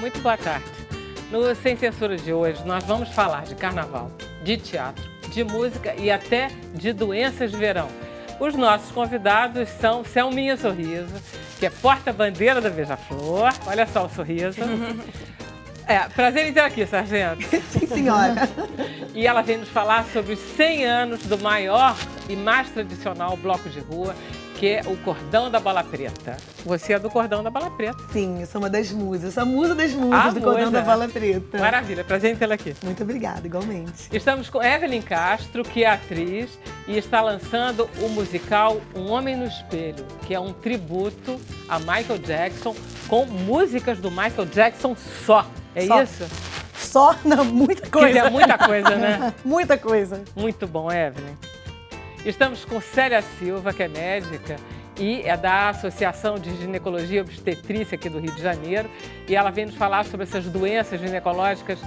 muito boa tarde. No Sem Censura de hoje, nós vamos falar de carnaval, de teatro, de música e até de doenças de verão. Os nossos convidados são Selminha Sorriso, que é porta-bandeira da Beija-Flor. Olha só o sorriso. É, prazer em ter aqui, Sargento. Sim, senhora. E ela vem nos falar sobre os 100 anos do maior e mais tradicional bloco de rua que é o Cordão da Bala Preta. Você é do Cordão da Bala Preta. Sim, eu sou uma das musas, sou a musa das musas a do Cordão da Bala Preta. Maravilha, prazer em tê-la aqui. Muito obrigada, igualmente. Estamos com Evelyn Castro, que é atriz e está lançando o musical Um Homem no Espelho, que é um tributo a Michael Jackson com músicas do Michael Jackson só. É só. isso? só, não, muita coisa. Quer dizer, muita coisa, né? muita coisa. Muito bom, Evelyn. Estamos com Célia Silva, que é médica e é da Associação de Ginecologia e Obstetrícia aqui do Rio de Janeiro, e ela vem nos falar sobre essas doenças ginecológicas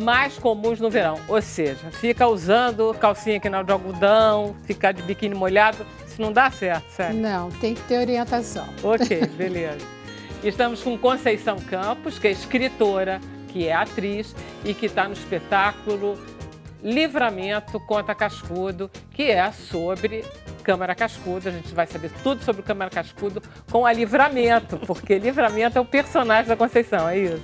mais comuns no verão, ou seja, fica usando calcinha que não de algodão, ficar de biquíni molhado, isso não dá certo, Célia? Não, tem que ter orientação. Ok, beleza. Estamos com Conceição Campos, que é escritora, que é atriz e que está no espetáculo Livramento Conta Cascudo, que é sobre Câmara Cascudo. A gente vai saber tudo sobre Câmara Cascudo com a Livramento, porque Livramento é o personagem da Conceição, é isso.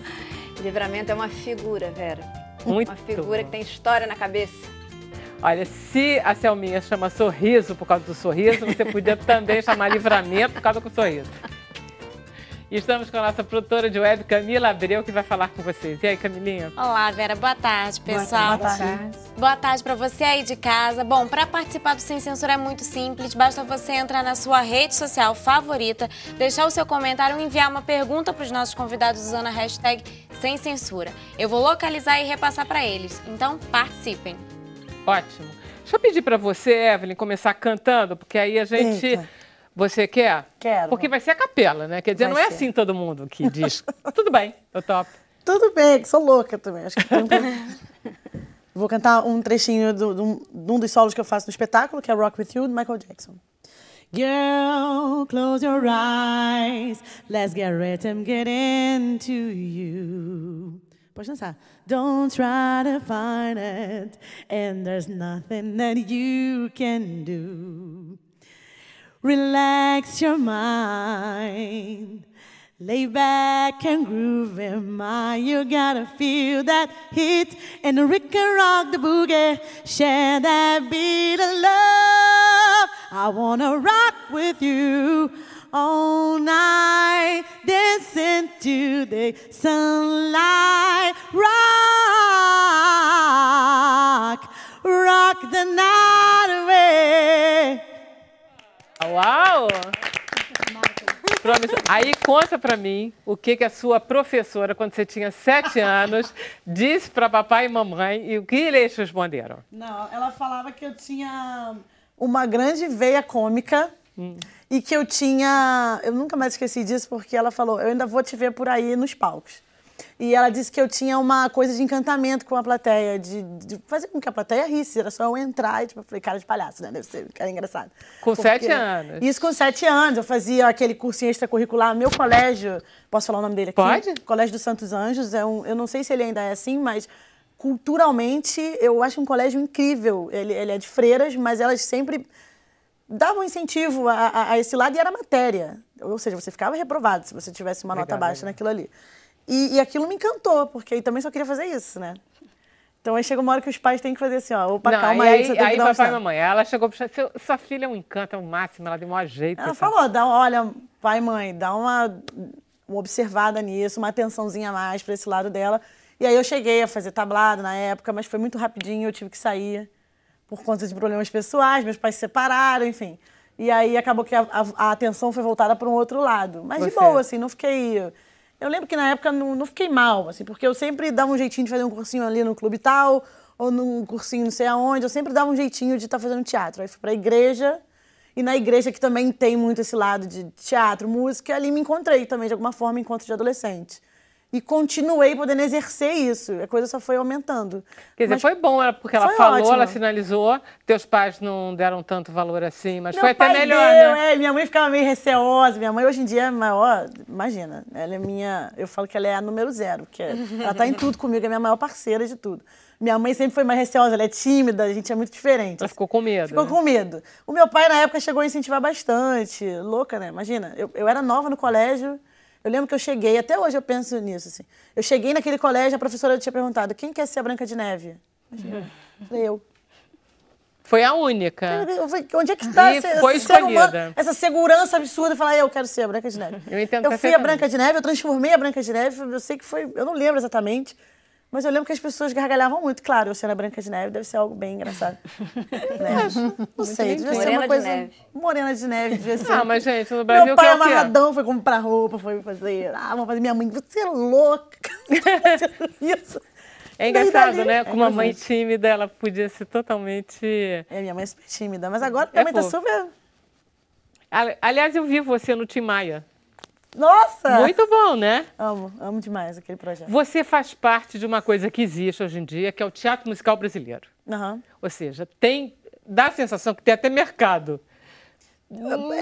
Livramento é uma figura, Vera. Muito. Uma figura que tem história na cabeça. Olha, se a Selminha chama sorriso por causa do sorriso, você podia também chamar livramento por causa do sorriso. E estamos com a nossa produtora de web, Camila Abreu, que vai falar com vocês. E aí, Camilinha? Olá, Vera. Boa tarde, pessoal. Boa tarde. Boa tarde, para você aí de casa. Bom, para participar do Sem Censura é muito simples. Basta você entrar na sua rede social favorita, deixar o seu comentário e enviar uma pergunta para os nossos convidados usando a hashtag Sem Censura. Eu vou localizar e repassar para eles. Então, participem. Ótimo. Deixa eu pedir para você, Evelyn, começar cantando, porque aí a gente... Eita você quer? Quero. Porque vai ser a capela, né? Quer dizer, vai não é assim todo mundo que diz. Tudo bem, eu topo. Tudo bem, sou louca também. Acho que Vou cantar um trechinho de do, do, um dos solos que eu faço no espetáculo, que é Rock With You, de Michael Jackson. Girl, close your eyes, let's get rhythm, get into you. Pode dançar. Don't try to find it, and there's nothing that you can do. Relax your mind. Lay back and groove in my. You gotta feel that hit and Rick and rock the boogie. Share that beat of love. I wanna rock with you all night. Dance to the sunlight. Rock, rock the night away. Uau! Aí conta para mim o que, que a sua professora, quando você tinha sete anos, disse para papai e mamãe e o que eles responderam. Não, ela falava que eu tinha uma grande veia cômica hum. e que eu tinha. Eu nunca mais esqueci disso porque ela falou: eu ainda vou te ver por aí nos palcos. E ela disse que eu tinha uma coisa de encantamento com a plateia, de, de fazer com que a plateia risse. Era só eu entrar e, tipo, eu falei, cara de palhaço, né? Deve ser, cara engraçado. Com Porque... sete anos? Isso com sete anos. Eu fazia aquele cursinho extracurricular. Meu colégio, posso falar o nome dele aqui? Pode. Colégio dos Santos Anjos. É um, eu não sei se ele ainda é assim, mas culturalmente eu acho um colégio incrível. Ele, ele é de freiras, mas elas sempre davam incentivo a, a, a, esse lado e era matéria. Ou seja, você ficava reprovado se você tivesse uma legal, nota baixa legal. naquilo ali. E, e aquilo me encantou, porque eu também só queria fazer isso, né? Então aí chega uma hora que os pais têm que fazer assim, ó, opa, não, calma aí, aí, você tem aí que dar papai e mamãe, ela chegou pra... Seu, sua filha é um encanto, é o um máximo, ela deu um jeito. Ela falou, dá, olha, pai e mãe, dá uma, uma observada nisso, uma atençãozinha a mais para esse lado dela. E aí eu cheguei a fazer tablado na época, mas foi muito rapidinho, eu tive que sair por conta de problemas pessoais, meus pais se separaram, enfim. E aí acabou que a, a, a atenção foi voltada para um outro lado. Mas você. de boa, assim, não fiquei eu lembro que na época não, não fiquei mal, assim, porque eu sempre dava um jeitinho de fazer um cursinho ali no clube tal, ou num cursinho não sei aonde, eu sempre dava um jeitinho de estar tá fazendo teatro. Aí fui pra igreja, e na igreja que também tem muito esse lado de teatro, música, ali me encontrei também, de alguma forma, encontro de adolescente e continuei podendo exercer isso. A coisa só foi aumentando. Quer dizer, mas foi bom, porque ela falou, ótimo. ela sinalizou. Teus pais não deram tanto valor assim, mas Meu foi até melhor, deu, né? É, minha mãe ficava meio receosa. Minha mãe hoje em dia é maior, imagina, ela é minha, eu falo que ela é a número zero, que é, ela tá em tudo comigo, é minha maior parceira de tudo. Minha mãe sempre foi mais receosa, ela é tímida, a gente é muito diferente. Ela ficou com medo. Ficou né? com medo. O meu pai, na época, chegou a incentivar bastante. Louca, né? Imagina, eu, eu era nova no colégio, eu lembro que eu cheguei, até hoje eu penso nisso, assim. Eu cheguei naquele colégio, a professora tinha perguntado, quem quer ser a Branca de Neve? Eu falei, eu. Foi a única. Falei, Onde é que está essa, essa, segurança absurda? Falar, eu quero ser a Branca de Neve. Eu entendo Eu fui a Branca de Neve, eu transformei a Branca de Neve, eu sei que foi, eu não lembro exatamente, mas eu lembro que as pessoas gargalhavam muito. Claro, Oceana Branca de Neve deve ser algo bem engraçado. né? Não muito sei, devia ser uma coisa... De Morena de Neve. Devia ser. Ah, mas gente, no Brasil Meu pai é amarradão, foi comprar roupa, foi fazer... Ah, vou fazer minha mãe, você é louca. Isso. É engraçado, né? É Com uma mãe tímida, ela podia ser totalmente... É, minha mãe é super tímida, mas agora é minha é mãe fofo. tá super... Aliás, eu vi você no Tim Maia. Nossa! Muito bom, né? Amo, amo demais aquele projeto. Você faz parte de uma coisa que existe hoje em dia, que é o teatro musical brasileiro. Uhum. Ou seja, tem. dá a sensação que tem até mercado.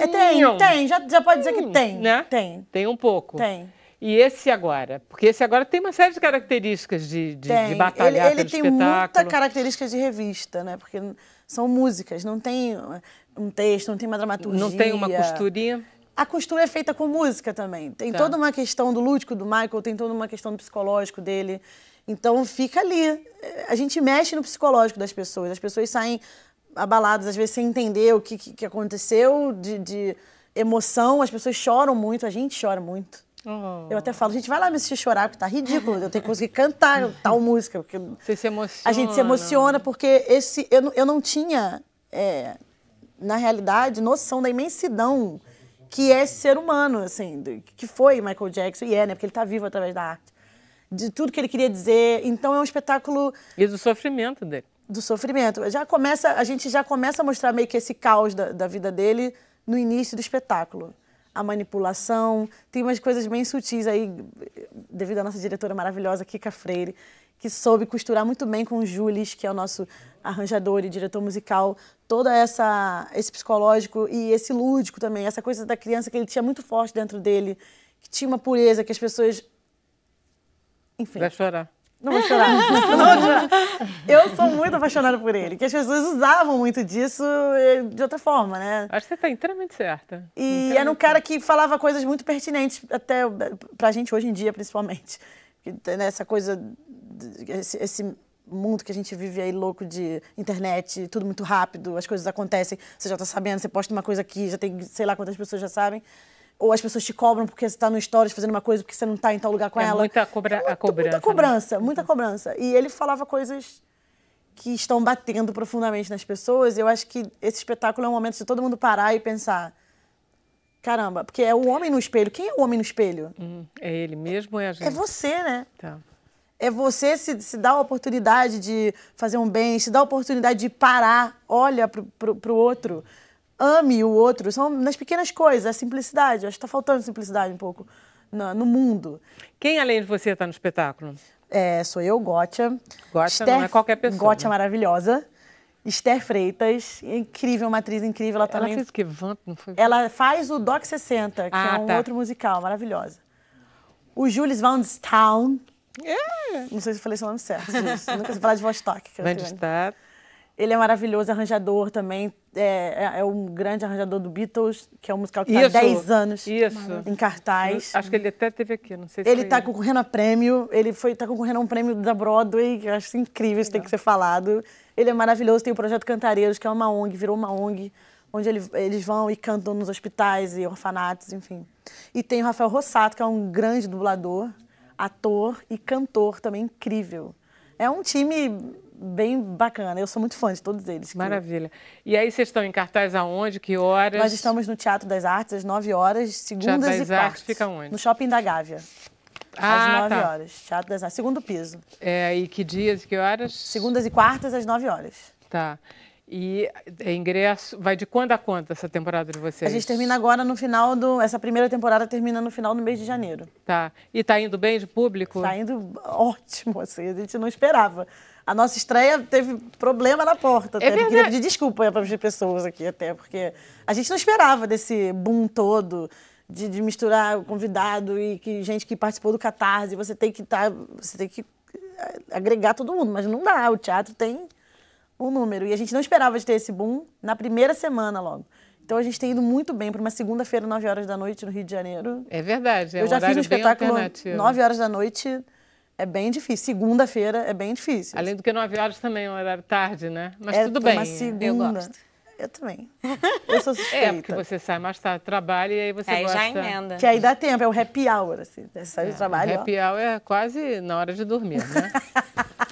É, tem, hum, tem, já, já pode dizer hum, que tem. Né? Tem. Tem um pouco. Tem. E esse agora? Porque esse agora tem uma série de características de, de, tem. de batalhar ele, ele tem muita característica de revista, né? Porque são músicas, não tem eh, um texto, não tem uma dramaturgia. Não tem uma costurinha? a costura é feita com música também. Tem tá. toda uma questão do lúdico do Michael, tem toda uma questão do psicológico dele. Então fica ali. A gente mexe no psicológico das pessoas. As pessoas saem abaladas, às vezes sem entender o que, que, aconteceu de, de emoção. As pessoas choram muito, a gente chora muito. Oh. Eu até falo, a gente, vai lá me assistir chorar, porque tá ridículo. Eu tenho que conseguir cantar tal música. Porque Você se emociona. A gente se emociona porque esse, eu, eu não tinha, é, na realidade, noção da imensidão que é esse ser humano, assim, que foi Michael Jackson e é, né? Porque ele está vivo através da arte. De tudo que ele queria dizer. Então é um espetáculo. E do sofrimento dele. Do sofrimento. Já começa, a gente já começa a mostrar meio que esse caos da, da vida dele no início do espetáculo. A manipulação, tem umas coisas bem sutis aí, devido à nossa diretora maravilhosa, Kika Freire, que soube costurar muito bem com o Jules, que é o nosso arranjador e diretor musical, toda essa esse psicológico e esse lúdico também, essa coisa da criança que ele tinha muito forte dentro dele, que tinha uma pureza que as pessoas enfim. Vai chorar. Não vou chorar. não vou chorar. Eu sou muito apaixonada por ele, que as pessoas usavam muito disso eh, de outra forma, né? Acho que você está inteiramente certa. E inteiramente era um cara que falava coisas muito pertinentes, até eh, pra gente hoje em dia, principalmente. Né, essa coisa, esse, esse mundo que a gente vive aí louco de internet, tudo muito rápido, as coisas acontecem, você já está sabendo, você posta uma coisa aqui, já tem sei lá quantas pessoas já sabem. Ou as pessoas te cobram porque você está no stories fazendo uma coisa porque você não está em tal lugar com é ela. Muita, cobra é muita cobrança. Muita cobrança, né? muita uhum. cobrança. E ele falava coisas que estão batendo profundamente nas pessoas. E eu acho que esse espetáculo é um momento de todo mundo parar e pensar. Caramba, porque é o homem no espelho. Quem é o homem no espelho? Hum, é ele mesmo ou é a é gente? É você, né? Tá é você se, se dar a oportunidade de fazer um bem, se dar a oportunidade de parar, olha para o outro, ame o outro. São nas pequenas coisas, a simplicidade. Acho que está faltando simplicidade um pouco no, no mundo. Quem além de você está no espetáculo? É, sou eu, Gotcha. Gotcha Esther, não é qualquer pessoa. Gotcha né? maravilhosa. Esther Freitas, incrível, uma atriz incrível. Ela, tá ela também... fez o que? não foi? Ela faz o Doc 60, que ah, é um tá. outro musical, maravilhosa. O Jules Van Town, é. Não sei se eu falei seu nome certo, Nunca sei falar de Vostok. Que Vandistat. Ele é maravilhoso, arranjador também. É, é, é, um grande arranjador do Beatles, que é um musical que está há 10 anos Isso. em cartaz. acho que ele até teve aqui, não sei se Ele está concorrendo a prêmio, ele foi, tá concorrendo a um prêmio da Broadway, que eu acho incrível, isso tem que ser falado. Ele é maravilhoso, tem o Projeto Cantareiros, que é uma ONG, virou uma ONG, onde ele, eles vão e cantam nos hospitais e orfanatos, enfim. E tem o Rafael Rossato, que é um grande dublador, ator e cantor também incrível. É um time bem bacana. Eu sou muito fã de todos eles. Que... Maravilha. E aí vocês estão em cartaz aonde? Que horas? Nós estamos no Teatro das Artes às 9 horas, segundas Teatro e das Artes fica onde? No Shopping da Gávea. Ah, às 9 tá. horas. Teatro das Artes, segundo piso. É, e que dias e que horas? Segundas e quartas às 9 horas. Tá. E é ingresso. Vai de quando a quando essa temporada de vocês? A gente termina agora no final do. Essa primeira temporada termina no final do mês de janeiro. Tá. E tá indo bem de público? Tá indo ótimo, assim. A gente não esperava. A nossa estreia teve problema na porta. É queria pedir desculpa para as pessoas aqui, até, porque a gente não esperava desse boom todo. De, de misturar convidado e que gente que participou do Catarse, você tem que estar. Tá, você tem que é, agregar todo mundo, mas não dá. O teatro tem o número. E a gente não esperava de ter esse boom na primeira semana logo. Então a gente tem ido muito bem para uma segunda-feira, 9 horas da noite, no Rio de Janeiro. É verdade, é Eu um já fiz um espetáculo 9 horas da noite. É bem difícil. Segunda-feira é bem difícil. Além do que 9 horas também é um horário tarde, né? Mas é, tudo bem. Uma é. segunda. Eu gosto. Eu também. Eu sou suspeita. É, porque você sai mais tarde, trabalha e aí você aí gosta... já emenda. Que aí dá tempo, é o happy hour, assim. Você sai é, do trabalho, Happy ó. hour é quase na hora de dormir, né?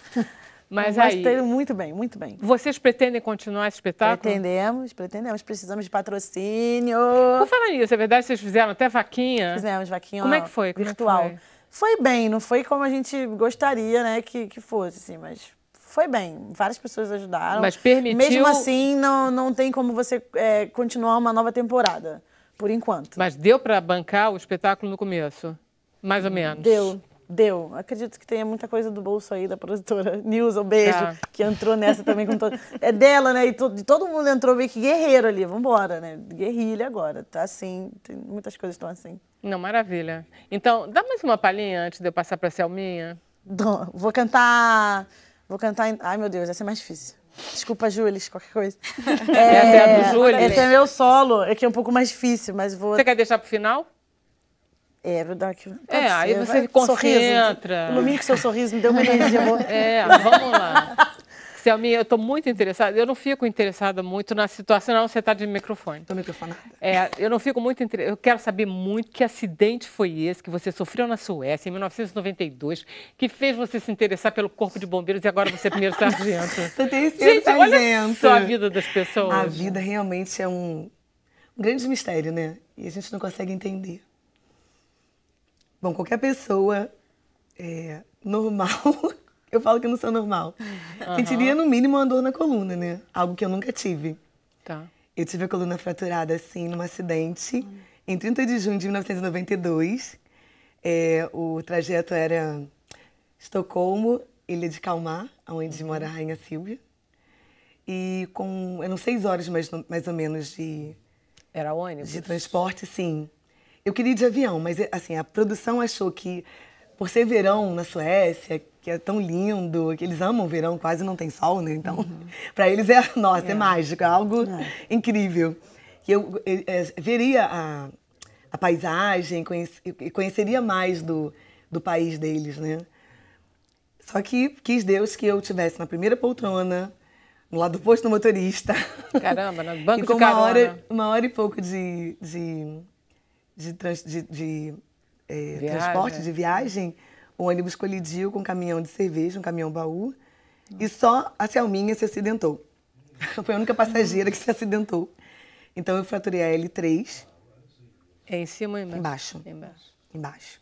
Mas, Mas aí, muito bem, muito bem. Vocês pretendem continuar esse espetáculo? Pretendemos, pretendemos. Precisamos de patrocínio. Vou falar nisso, é verdade, vocês fizeram até vaquinha. Fizemos vaquinha Como é que foi? virtual. É que foi? foi? bem, não foi como a gente gostaria né, que, que fosse, assim, mas foi bem. Várias pessoas ajudaram. Mas permitiu... Mesmo assim, não, não tem como você é, continuar uma nova temporada, por enquanto. Mas deu para bancar o espetáculo no começo? Mais ou menos? Deu, deu. Acredito que tenha muita coisa do bolso aí da produtora News um beijo, tá. que entrou nessa também com todo... É dela, né? E todo, todo mundo entrou meio que guerreiro ali, vambora, né? Guerrilha agora, tá assim, tem, muitas coisas estão assim. Não, maravilha. Então, dá mais uma palhinha antes de eu passar pra Selminha. vou cantar... Vou cantar... Ai, meu Deus, essa é mais difícil. Desculpa, Jules, qualquer coisa. É, essa é a do é, Jules? Esse é meu solo, é que é um pouco mais difícil, mas vou... Você quer deixar pro final? É, é verdade. Que é, aí você vai, concentra. mínimo que seu sorriso me deu uma energia boa. É, vamos lá. Selminha, eu estou muito interessada. Eu não fico interessada muito na situação. Não, você está de microfone. Estou microfonada. É, eu não fico muito interessada. Eu quero saber muito que acidente foi esse que você sofreu na Suécia em 1992 que fez você se interessar pelo Corpo de Bombeiros e agora você é primeiro sargento. você tem sido Gente, sargento. olha só a vida das pessoas. A vida realmente é um grande mistério, né? E a gente não consegue entender. Bom, qualquer pessoa é, normal, eu falo que eu não sou normal, uhum. sentiria no mínimo uma dor na coluna, né? Algo que eu nunca tive. Tá. Eu tive a coluna fraturada, assim, num acidente, uhum. em 30 de junho de 1992. É, o trajeto era Estocolmo, Ilha de Calmar, onde uhum. mora a Rainha Silvia. E com, eram seis horas mais, mais ou menos de... Era ônibus? De transporte, sim. Eu queria ir de avião, mas assim, a produção achou que por ser verão na Suécia, que é tão lindo, que eles amam o verão, quase não tem sol, né? Então, uhum. para eles é, nossa, é, é mágico, é algo é. incrível. E eu, é, veria a, a paisagem e conheceria mais do, do país deles, né? Só que quis Deus que eu tivesse na primeira poltrona, no lado oposto do motorista. Caramba, no banco e com de carona. Uma hora, uma hora e pouco de, de de, trans, de, de é, transporte, de é. viagem, um ônibus colidiu com um caminhão de cerveja, um caminhão baú, Nossa. e só a Selminha se acidentou. Foi a única passageira que se acidentou. Então eu fraturei a L3. É em cima ou embaixo? Embaixo. Embaixo. embaixo.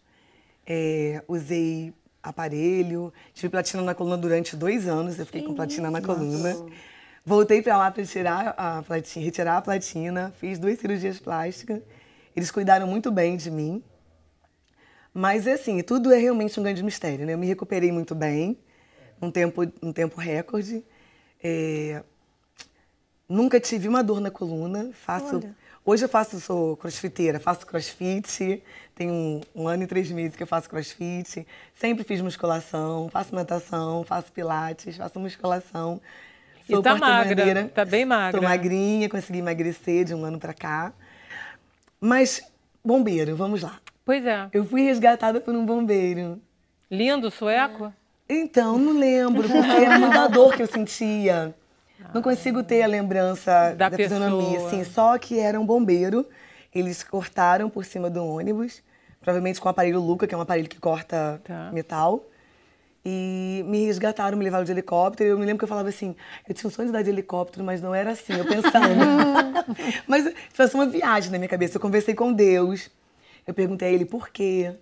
É, usei aparelho, tive platina na coluna durante dois anos, eu fiquei Sim. com platina na coluna. Nossa. Voltei para lá para tirar a platina, retirar a platina, fiz duas cirurgias plásticas. Eles cuidaram muito bem de mim. Mas, assim, tudo é realmente um grande mistério, né? Eu me recuperei muito bem, um tempo, um tempo recorde. É... Nunca tive uma dor na coluna. Faço... Hoje eu faço, sou crossfiteira, faço crossfit. Tem um, um, ano e três meses que eu faço crossfit. Sempre fiz musculação, faço natação, faço pilates, faço musculação. Sou e tá magra, tá bem magra. Tô magrinha, consegui emagrecer de um ano pra cá. Mas, bombeiro, vamos lá. Pois é. Eu fui resgatada por um bombeiro. Lindo, sueco? É. Então, não lembro, porque era muita dor que eu sentia. Não consigo ter a lembrança da, da fisionomia, assim. Só que era um bombeiro. Eles cortaram por cima do ônibus, provavelmente com o aparelho Luca, que é um aparelho que corta tá. metal. E me resgataram, me levaram de helicóptero. Eu me lembro que eu falava assim: eu tinha um sonho de dar de helicóptero, mas não era assim, eu pensava. mas foi assim uma viagem na minha cabeça. Eu conversei com Deus, eu perguntei a ele por quê,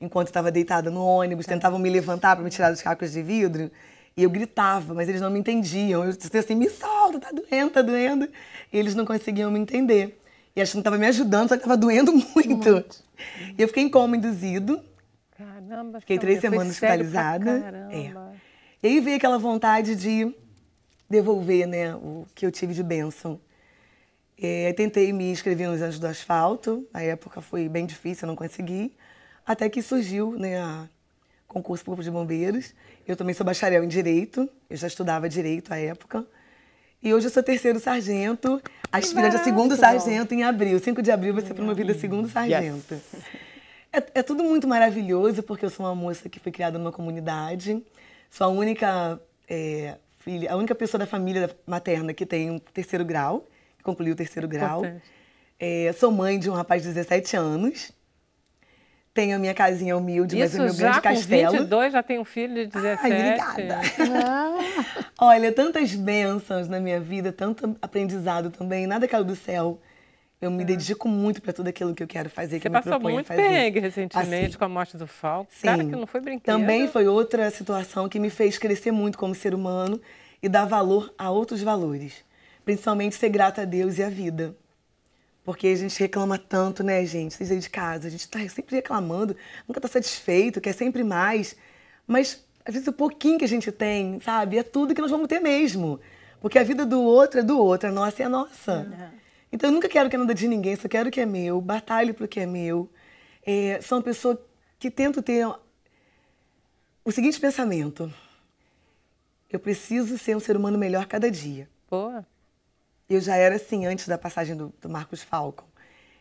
enquanto estava deitada no ônibus, tentavam me levantar para me tirar dos cacos de vidro. E eu gritava, mas eles não me entendiam. Eu disse assim: me solta, tá doendo, tá doendo. E eles não conseguiam me entender. E acho que estava me ajudando, só que estava doendo muito. muito. E eu fiquei em coma induzido Caramba, Fiquei três semanas hospitalizada. É. E aí veio aquela vontade de devolver né, o que eu tive de bênção. É, tentei me inscrever nos Anjos do Asfalto, na época foi bem difícil, eu não consegui. Até que surgiu né, a concurso para o Corpo de Bombeiros. Eu também sou bacharel em Direito, eu já estudava Direito à época. E hoje eu sou terceiro sargento, aspirante a segundo sargento em abril. 5 de abril vai ser promovida a segundo sargento. Yes. É, é tudo muito maravilhoso, porque eu sou uma moça que foi criada numa comunidade, sou a única é, filha, a única pessoa da família materna que tem um terceiro grau, que concluiu o terceiro grau. É, sou mãe de um rapaz de 17 anos. Tenho a minha casinha humilde, Isso, mas o meu já grande com castelo. 22 já tenho um filho de 17. Ai, obrigada. Ah. Olha, tantas bênçãos na minha vida, tanto aprendizado também, nada caiu do céu. Eu me é. dedico muito para tudo aquilo que eu quero fazer, que Você me passou muito bem recentemente assim. com a morte do Falco. Sim. Cara, que não foi brincadeira. Também foi outra situação que me fez crescer muito como ser humano e dar valor a outros valores. Principalmente ser grata a Deus e à vida. Porque a gente reclama tanto, né, gente? Seja de casa, a gente está sempre reclamando, nunca está satisfeito, quer sempre mais. Mas, às vezes, o pouquinho que a gente tem, sabe? É tudo que nós vamos ter mesmo. Porque a vida do outro é do outro, a nossa é a nossa. Uhum. Então, eu nunca quero que é nada de ninguém, só quero o que é meu, batalho para o que é meu. É, sou uma pessoa que tento ter o seguinte pensamento: eu preciso ser um ser humano melhor cada dia. Boa. Eu já era assim antes da passagem do, do Marcos Falcon.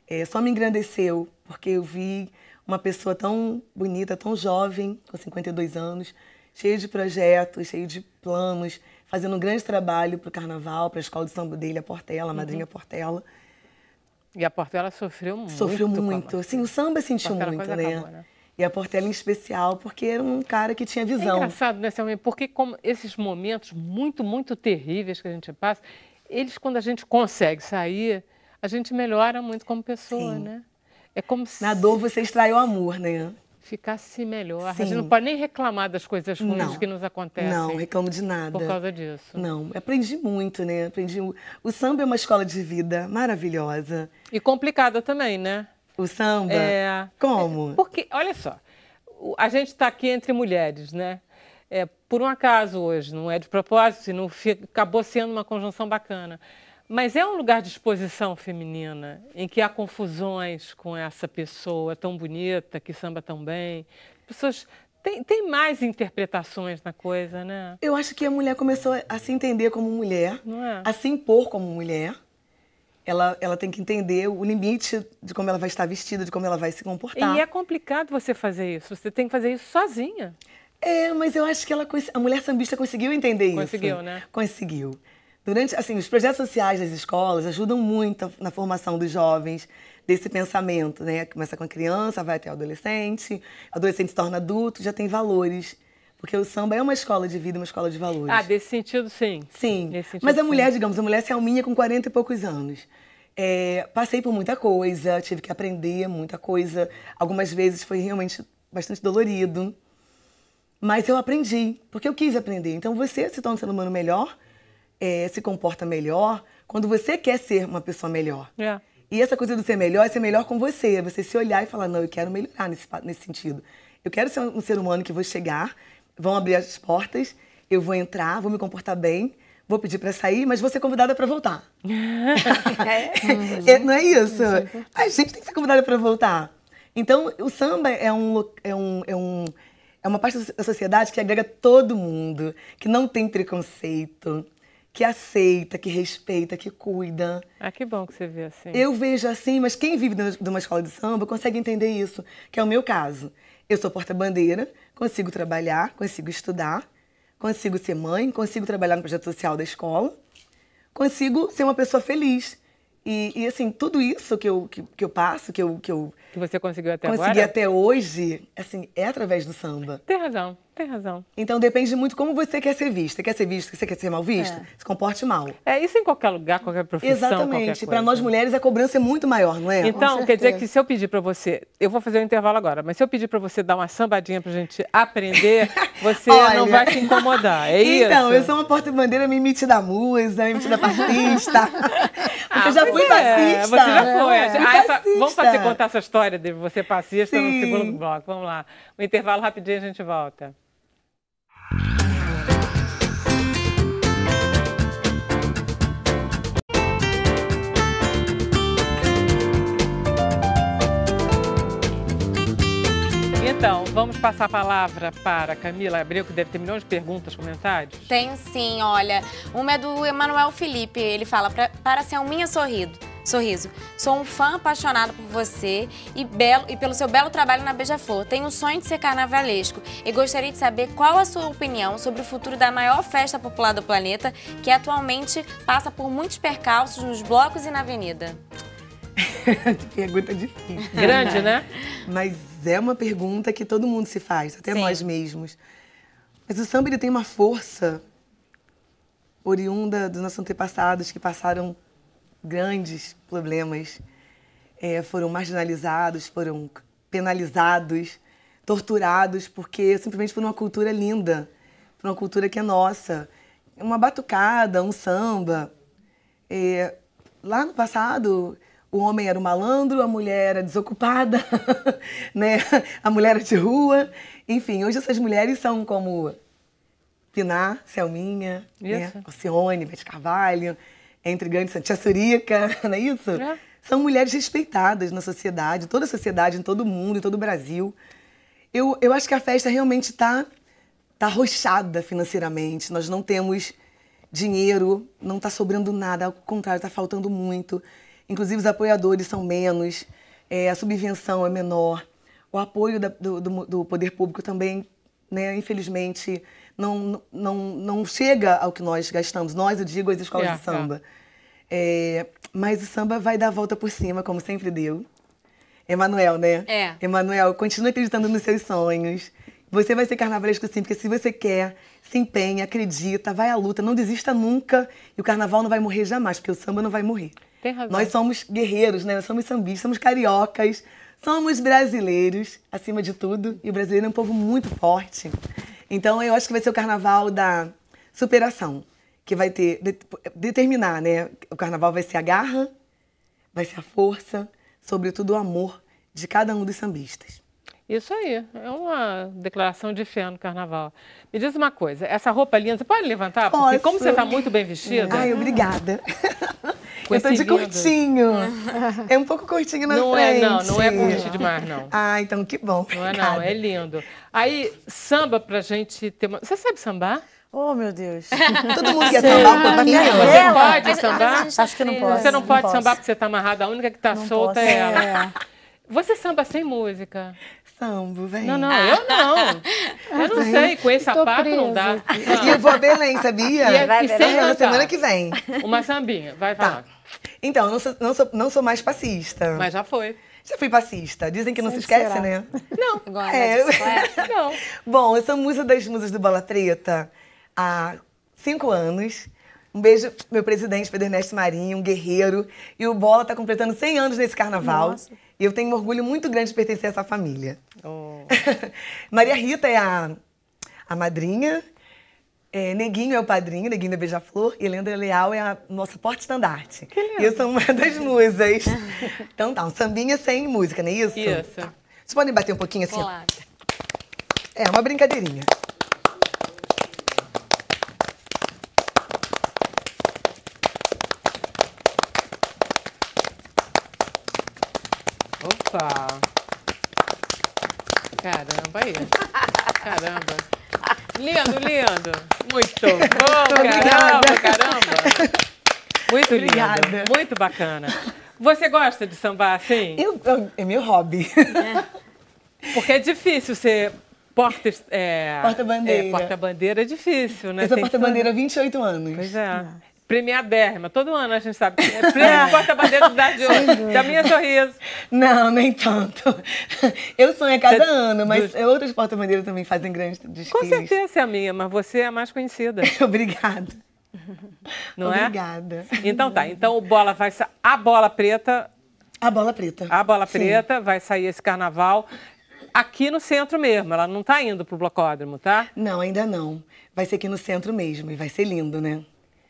É, só me engrandeceu porque eu vi uma pessoa tão bonita, tão jovem, com 52 anos, cheia de projetos, cheia de planos, fazendo um grande trabalho para o carnaval, para a escola de samba dele, a Portela, a madrinha uhum. Portela. E a Portela sofreu muito. Sofreu muito. Sim, o samba sentiu muito, né? Acabou, né? E a Portela em especial, porque era um cara que tinha é visão. É engraçado, né, Selminha? Porque como esses momentos muito, muito terríveis que a gente passa, eles, quando a gente consegue sair, a gente melhora muito como pessoa, Sim. né? É como se... Na dor você extrai o amor, né? ficasse melhor. Sim. A gente não pode nem reclamar das coisas ruins não, que nos acontecem. Não, reclamo de nada. Por causa disso. Não, aprendi muito, né? Aprendi. O samba é uma escola de vida maravilhosa. E complicada também, né? O samba? É. Como? É, porque, olha só, a gente está aqui entre mulheres, né? É, por um acaso hoje, não é de propósito, não fica, acabou sendo uma conjunção bacana. Mas é um lugar de exposição feminina, em que há confusões com essa pessoa tão bonita, que samba tão bem. Pessoas. Tem, tem mais interpretações na coisa, né? Eu acho que a mulher começou a se entender como mulher, é? a se impor como mulher. Ela, ela tem que entender o limite de como ela vai estar vestida, de como ela vai se comportar. E é complicado você fazer isso. Você tem que fazer isso sozinha. É, mas eu acho que ela, a mulher sambista conseguiu entender conseguiu, isso. Conseguiu, né? Conseguiu. Durante, assim, os projetos sociais das escolas ajudam muito na formação dos jovens desse pensamento, né? Começa com a criança, vai até o adolescente, o adolescente se torna adulto, já tem valores. Porque o samba é uma escola de vida, uma escola de valores. Ah, desse sentido, sim. Sim. Sentido, Mas a mulher, sim. digamos, a mulher selminha com 40 e poucos anos. É, passei por muita coisa, tive que aprender muita coisa. Algumas vezes foi realmente bastante dolorido. Mas eu aprendi, porque eu quis aprender. Então você se torna um ser humano melhor é, se comporta melhor quando você quer ser uma pessoa melhor. É. E essa coisa do ser melhor é ser melhor com você, é você se olhar e falar, não, eu quero melhorar nesse, nesse sentido. Eu quero ser um ser humano que vou chegar, vão abrir as portas, eu vou entrar, vou me comportar bem, vou pedir para sair, mas vou ser convidada para voltar. É. É, é. é, não é isso? A gente tem que ser convidada para voltar. Então, o samba é um, é um, é um é uma parte da sociedade que agrega todo mundo, que não tem preconceito, que aceita, que respeita, que cuida. Ah, que bom que você vê assim. Eu vejo assim, mas quem vive de uma escola de samba consegue entender isso, que é o meu caso. Eu sou porta-bandeira, consigo trabalhar, consigo estudar, consigo ser mãe, consigo trabalhar no projeto social da escola, consigo ser uma pessoa feliz. E, e assim, tudo isso que eu, que, que, eu passo, que eu, que eu. Que você conseguiu até consegui agora? Consegui até hoje, assim, é através do samba. Tem razão. Tem razão. Então depende muito como você quer ser vista. Quer ser vista, você quer ser mal vista? É. Se comporte mal. É isso em qualquer lugar, qualquer profissão. Exatamente. Para nós mulheres a cobrança é muito maior, não é? Então, quer dizer que se eu pedir para você, eu vou fazer o um intervalo agora, mas se eu pedir para você dar uma sambadinha para gente aprender, você Olha... não vai se incomodar. É então, isso? Então, eu sou uma porta-bandeira mimite da musa, mimite da passista. Porque ah, eu já fui é, passista. Você já foi. É. Ah, essa... vamos fazer contar essa história de você passista Sim. no segundo bloco. Vamos lá. Um intervalo rapidinho a gente volta. Então, vamos passar a palavra para Camila Abreu, que deve ter milhões de perguntas, comentários. Tenho sim, olha. Uma é do Emanuel Felipe, ele fala, para ser um minha sorrido. Sorriso, sou um fã apaixonado por você e, belo, e pelo seu belo trabalho na Beija-Flor. Tenho o sonho de ser carnavalesco e gostaria de saber qual a sua opinião sobre o futuro da maior festa popular do planeta, que atualmente passa por muitos percalços nos blocos e na avenida. pergunta difícil. Grande, né? Mas é uma pergunta que todo mundo se faz, até Sim. nós mesmos. Mas o samba ele tem uma força oriunda dos nossos antepassados que passaram grandes problemas, é, foram marginalizados, foram penalizados, torturados, porque simplesmente por uma cultura linda, por uma cultura que é nossa. Uma batucada, um samba. É, lá no passado, o homem era o malandro, a mulher era desocupada, né? a mulher era de rua. Enfim, hoje essas mulheres são como Pinar, Selminha, né? Alcione, Bete Carvalho entre é grande tia Surica, não é isso? É. São mulheres respeitadas na sociedade, toda a sociedade, em todo o mundo, em todo o Brasil. Eu, eu acho que a festa realmente está tá, tá rochada financeiramente. Nós não temos dinheiro, não está sobrando nada, ao contrário, está faltando muito. Inclusive, os apoiadores são menos, é, a subvenção é menor, o apoio da, do, do, do poder público também, né, infelizmente, não, não, não chega ao que nós gastamos. Nós, eu digo, as escolas yeah, é, de samba. Yeah. É. é, mas o samba vai dar a volta por cima, como sempre deu. Emanuel, né? É. Emanuel, continue acreditando nos seus sonhos. Você vai ser carnavalesco sim, porque se você quer, se empenha, acredita, vai à luta, não desista nunca. E o carnaval não vai morrer jamais, porque o samba não vai morrer. Tem razão. Nós somos guerreiros, né? Nós somos sambistas, somos cariocas, somos brasileiros, acima de tudo. E o brasileiro é um povo muito forte. Então eu acho que vai ser o carnaval da superação, que vai ter de, determinar, né? O carnaval vai ser a garra, vai ser a força, sobretudo o amor de cada um dos sambistas. Isso aí, é uma declaração de fé no carnaval. Me diz uma coisa, essa roupa linda, você pode levantar? Posso. Porque como você está muito bem vestida... Ai, obrigada. Com eu estou de lindo. curtinho. É um pouco curtinho na não é, frente. Não é, não. Não é curto demais, não. Ah, então que bom. Não é, não. É lindo. Aí, samba pra gente ter uma... Você sabe sambar? Oh, meu Deus. Todo mundo quer sambar um pouquinho. Você pode sambar? Acho que não posso. Você não pode não sambar posso. porque você está amarrada. A única que está solta posso. é ela. É. Você samba sem música? Sambo, vem. Não, não, eu não. Eu não sei, com esse sapato não dá. Não. E eu vou a Belém, sabia? E, é- vai, e sem na semana que vem. Uma sambinha, vai tá. falar. Tá. Então, não sou, não, sou, não sou mais passista. Mas já foi. Já fui passista. Dizem que não se esquece, será. né? Não. agora é. não. Bom, eu sou musa das musas do Bola Treta, há cinco anos. Um beijo, meu presidente, Pedro Ernesto Marinho, um guerreiro. E o Bola está completando 100 anos nesse carnaval. Nossa. E eu tenho um orgulho muito grande de pertencer a essa família. Oh. Maria Rita é a, a madrinha é, Neguinho é o padrinho, Neguinho da Beija-Flor, e Leandra Leal é a nossa porte-estandarte. Que lindo. E eu sou uma das musas. então tá, um sambinha sem música, não é isso? Isso. Tá. Vocês podem bater um pouquinho assim? É, uma brincadeirinha. Opa! Caramba aí! Caramba! Lindo, lindo. Muito bom, caramba, caramba. Muito lindo, Obrigada. muito bacana. Você gosta de sambar assim? Eu, eu, é meu hobby. É. Porque é difícil ser porta... É, porta-bandeira. É, porta-bandeira é difícil, né? Eu sou porta-bandeira há 28 anos. Pois é. Ah premiadérrima. Todo ano a gente sabe que é prêmio porta-bandeira da de Da minha sorriso. Não, nem tanto. Eu sonho a cada você, ano, mas dos... É outras porta-bandeiras também fazem grandes desfiles. Com certeza é a minha, mas você é a mais conhecida. Obrigada. Não é? Obrigada. é? Então tá, então o bola vai a bola preta a bola preta. A bola preta Sim. vai sair esse carnaval aqui no centro mesmo. Ela não está indo para o blocódromo, tá? Não, ainda não. Vai ser aqui no centro mesmo e vai ser lindo, né?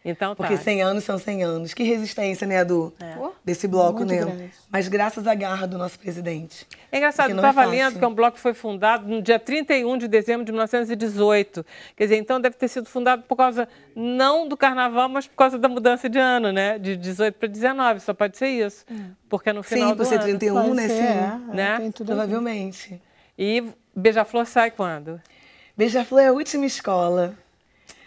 Então, tá. Porque 100 anos são 100 anos. Que resistência, né, do é. desse bloco, né? Grande. Mas graças à garra do nosso presidente. É engraçado, eu estava tá é lendo que é um bloco que foi fundado no dia 31 de dezembro de 1918. Quer dizer, então deve ter sido fundado por causa, não do carnaval, mas por causa da mudança de ano, né? De 18 para 19, só pode ser isso. É. Porque no final sim, do ano. Sim, ser 31, pode né? Ser, sim, é, né? Provavelmente. E Beija-Flor sai quando? Beija-Flor é a última escola.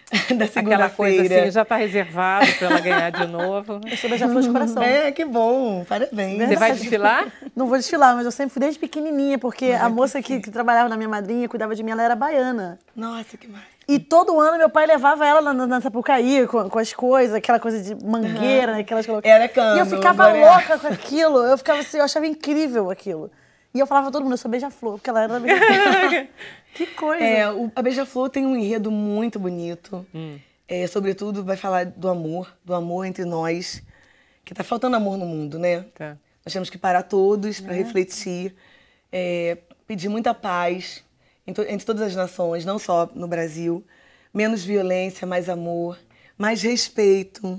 da segunda-feira. Aquela coisa assim, já está reservado para ela ganhar de novo. Eu sou beija-flor de coração. É, que bom, parabéns. Você vai desfilar? Não vou desfilar, mas eu sempre fui desde pequenininha, porque a moça que, que, trabalhava na minha madrinha, cuidava de mim, ela era baiana. Nossa, que massa. E todo ano meu pai levava ela na, na, Sapucaí com, com, as coisas, aquela coisa de mangueira, uhum. aquelas coisas. Era cano, E eu ficava louca com aquilo, eu ficava assim, eu achava incrível aquilo. E eu falava todo mundo, eu sou beija-flor, porque ela era da beija-flor. Que coisa! É, o, a Beija-Flor tem um enredo muito bonito. Hum. É, sobretudo vai falar do amor, do amor entre nós, que tá faltando amor no mundo, né? Tá. Nós temos que parar todos para é. Né? refletir, é, pedir muita paz entre todas as nações, não só no Brasil. Menos violência, mais amor, mais respeito.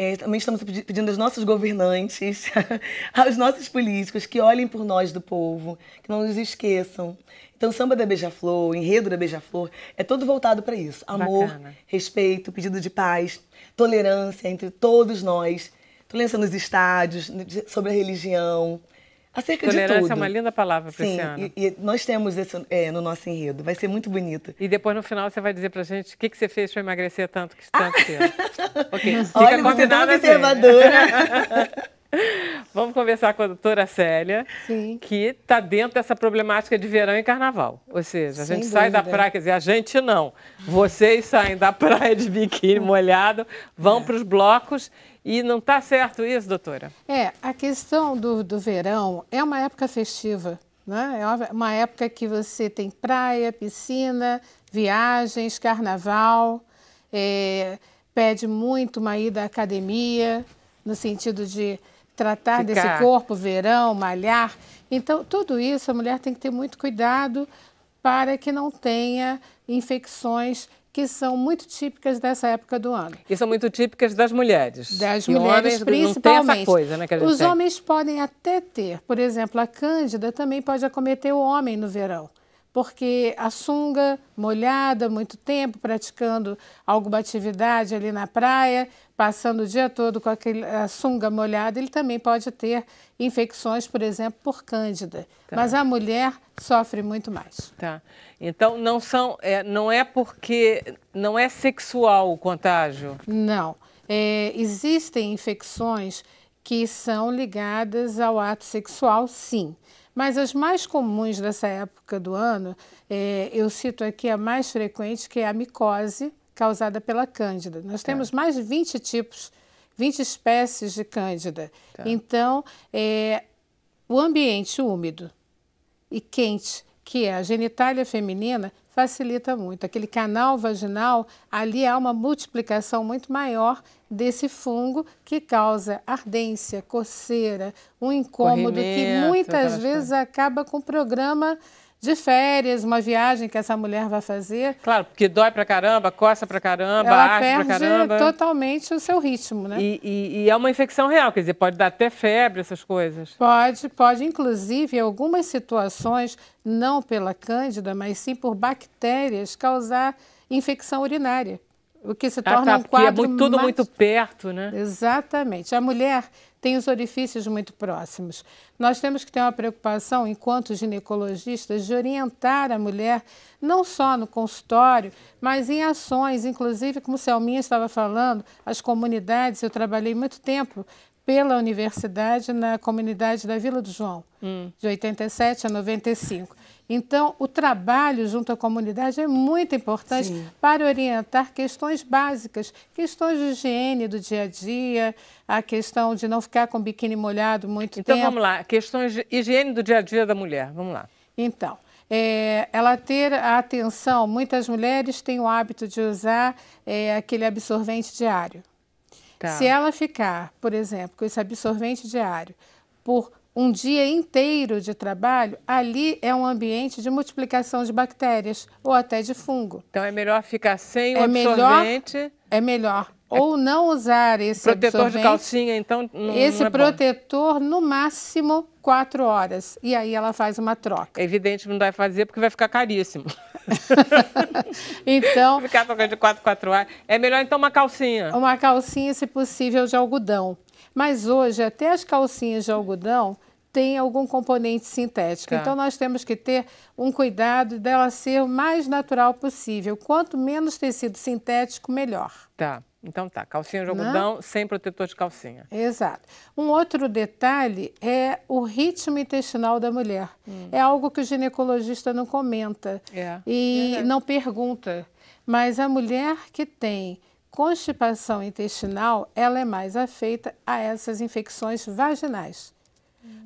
É, também estamos pedindo aos nossos governantes, aos nossos políticos que olhem por nós do povo, que não nos esqueçam. Então, o samba da Beija-Flor, o enredo da Beija-Flor, é todo voltado para isso: amor, Bacana. respeito, pedido de paz, tolerância entre todos nós, tolerância nos estádios, sobre a religião. Acerca Tolerância de é tudo. é uma linda palavra para esse ano. E, e nós temos isso é, no nosso enredo. Vai ser muito bonito. E depois, no final, você vai dizer para gente o que, que você fez para emagrecer tanto que tanto ah. tempo. Fica Olha, você tá observadora. Vamos conversar com a doutora Célia, Sim. que está dentro dessa problemática de verão e carnaval. Ou seja, a Sem gente dúvida. sai da praia, quer dizer, a gente não. Vocês saem da praia de biquíni molhado, vão é. para os blocos e não está certo isso, doutora? É, a questão do, do verão é uma época festiva. Né? É uma época que você tem praia, piscina, viagens, carnaval, é, pede muito uma ida à academia, no sentido de tratar Ficar. desse corpo, verão, malhar. Então, tudo isso a mulher tem que ter muito cuidado para que não tenha infecções que são muito típicas dessa época do ano. E são muito típicas das mulheres. Das e mulheres, homens, principalmente. Não tem essa coisa, né, que a gente Os tem. homens podem até ter, por exemplo, a Cândida também pode acometer o homem no verão porque a sunga molhada, muito tempo praticando alguma atividade ali na praia, passando o dia todo com a sunga molhada, ele também pode ter infecções, por exemplo, por cândida. Tá. Mas a mulher sofre muito mais. Tá. Então não são, é, não é porque não é sexual o contágio. Não. É, existem infecções que são ligadas ao ato sexual, sim. Mas as mais comuns dessa época do ano, é, eu cito aqui a mais frequente, que é a micose, causada pela cândida. Nós tá. temos mais de 20 tipos, 20 espécies de cândida. Tá. Então, é, o ambiente úmido e quente, que é a genitália feminina, facilita muito. Aquele canal vaginal, ali há uma multiplicação muito maior desse fungo que causa ardência, coceira, um incômodo Corrimento, que muitas vezes acaba com o programa de férias, uma viagem que essa mulher vai fazer. Claro, porque dói pra caramba, coça pra caramba, ela arde perde pra caramba. totalmente o seu ritmo, né? E, e, e, é uma infecção real, quer dizer, pode dar até febre, essas coisas. Pode, pode. Inclusive, em algumas situações, não pela cândida, mas sim por bactérias, causar infecção urinária. O que se ah, torna ah, tá, um é quadro. É muito, tudo mais... muito perto, né? Exatamente. A mulher têm os orifícios muito próximos. Nós temos que ter uma preocupação, enquanto ginecologistas, de orientar a mulher não só no consultório, mas em ações, inclusive, como o Selminha estava falando, as comunidades, eu trabalhei muito tempo pela universidade na comunidade da Vila do João, hum. de 87 a 95. Então, o trabalho junto à comunidade é muito importante Sim. para orientar questões básicas, questões de higiene do dia a dia, a questão de não ficar com o biquíni molhado muito então, tempo. Então, vamos lá, questões de higiene do dia a dia da mulher, vamos lá. Então, é, ela ter a atenção, muitas mulheres têm o hábito de usar é, aquele absorvente diário. Tá. Se ela ficar, por exemplo, com esse absorvente diário por um dia inteiro de trabalho, ali é um ambiente de multiplicação de bactérias ou até de fungo. Então é melhor ficar sem o é absorvente. Melhor, é melhor. Ou não usar esse protetor absorvente. de calcinha, então. Não, esse não é protetor bom. no máximo quatro horas e aí ela faz uma troca. É evidente que não vai fazer porque vai ficar caríssimo. então ficar trocando de quatro quatro horas é melhor então uma calcinha. Uma calcinha, se possível, de algodão. Mas hoje até as calcinhas de algodão tem algum componente sintético. Tá. Então nós temos que ter um cuidado dela ser o mais natural possível. Quanto menos tecido sintético, melhor. Tá. Então tá, calcinha de né? algodão Não? sem protetor de calcinha. Exato. Um outro detalhe é o ritmo intestinal da mulher. Hum. É algo que o ginecologista não comenta é. e é. não pergunta. Mas a mulher que tem constipação intestinal, ela é mais afeita a essas infecções vaginais.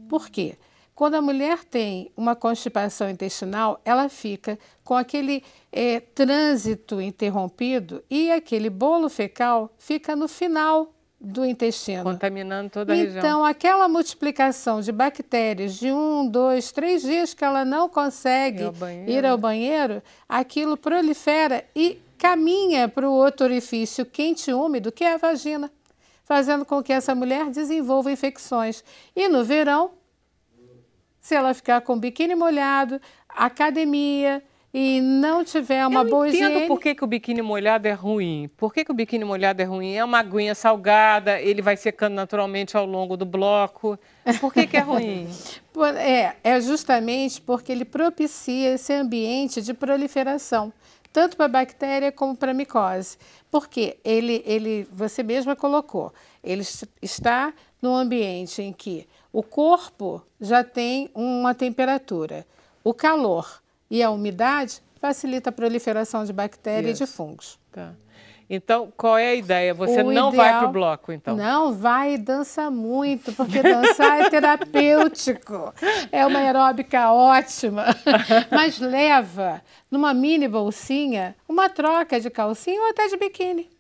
Por quê? Quando a mulher tem uma constipação intestinal, ela fica com aquele é, trânsito interrompido e aquele bolo fecal fica no final do intestino. Contaminando toda a então, região. Então, aquela multiplicação de bactérias de um, dois, três dias que ela não consegue ao ir ao banheiro, aquilo prolifera e caminha para o outro orifício quente e úmido, que é a vagina fazendo com que essa mulher desenvolva infecções. E no verão, se ela ficar com o biquíni molhado, academia e não tiver uma Eu boa higiene... Eu entendo por que, que o biquíni molhado é ruim. Por que, que o biquíni molhado é ruim? É uma aguinha salgada, ele vai secando naturalmente ao longo do bloco. Por que, que é ruim? é, é justamente porque ele propicia esse ambiente de proliferação tanto para bactéria como para micose. Porque ele, ele, você mesma colocou, ele está num ambiente em que o corpo já tem uma temperatura, o calor e a umidade facilita a proliferação de bactérias e de fungos. Tá. Então, qual é a ideia? Você o não ideal, vai para o bloco, então? Não, vai e dança muito, porque dançar é terapêutico. É uma aeróbica ótima. Mas leva numa mini bolsinha uma troca de calcinha ou até de biquíni.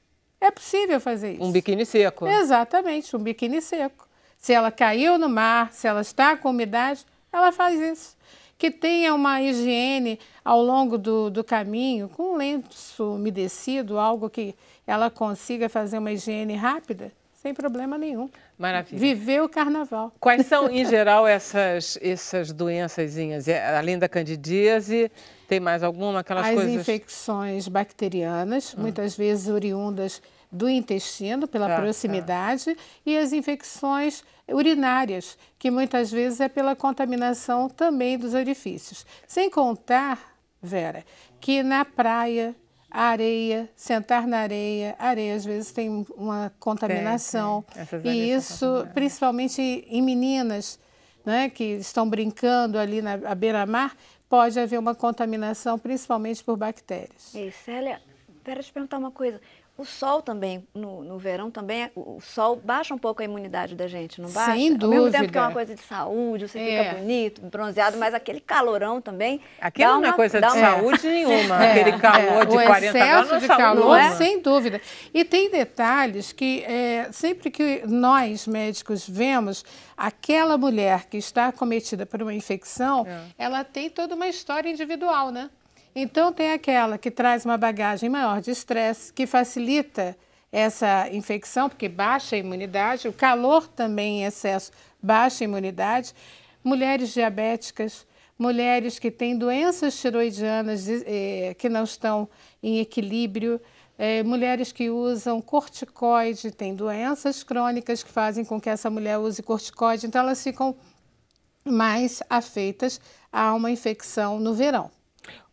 É possível fazer isso. Um biquíni seco. Exatamente, um biquíni seco. Se ela caiu no mar, se ela está com umidade, ela faz isso que tenha uma higiene ao longo do, do caminho, com um lenço umedecido, algo que ela consiga fazer uma higiene rápida, sem problema nenhum. Maravilha. Viver o carnaval. Quais são, em geral, essas, essas doençazinhas? É, além da candidíase, tem mais alguma? Aquelas As coisas... infecções bacterianas, hum. muitas vezes oriundas do intestino, pela tá, tá. proximidade, tá. e as infecções urinárias, que muitas vezes é pela contaminação também dos orifícios. Sem contar, Vera, que na praia, a areia, sentar na areia, areia às vezes tem uma contaminação. Tem, tem. E isso, principalmente em meninas, né, que estão brincando ali na beira-mar, pode haver uma contaminação, principalmente por bactérias. Ei, Célia, quero te perguntar uma coisa. O sol também, no, no verão também, é, o, sol baixa um pouco a imunidade da gente, não baixa? Sem dúvida. Ao mesmo tempo que é uma coisa de saúde, você é. fica bonito, bronzeado, mas aquele calorão também... Aquilo uma, não é coisa de uma... saúde nenhuma, é. aquele é. calor de o 40 graus não é de calor, sem dúvida. E tem detalhes que sempre que nós, médicos, vemos aquela mulher que está cometida por uma infecção, ela tem toda uma história individual, né? Então, tem aquela que traz uma bagagem maior de estresse, que facilita essa infecção, porque baixa a imunidade, o calor também em excesso baixa a imunidade, mulheres diabéticas, mulheres que têm doenças tiroidianas eh, que não estão em equilíbrio, eh, mulheres que usam corticoide, têm doenças crônicas que fazem com que essa mulher use corticoide, então elas ficam mais afeitas a uma infecção no verão.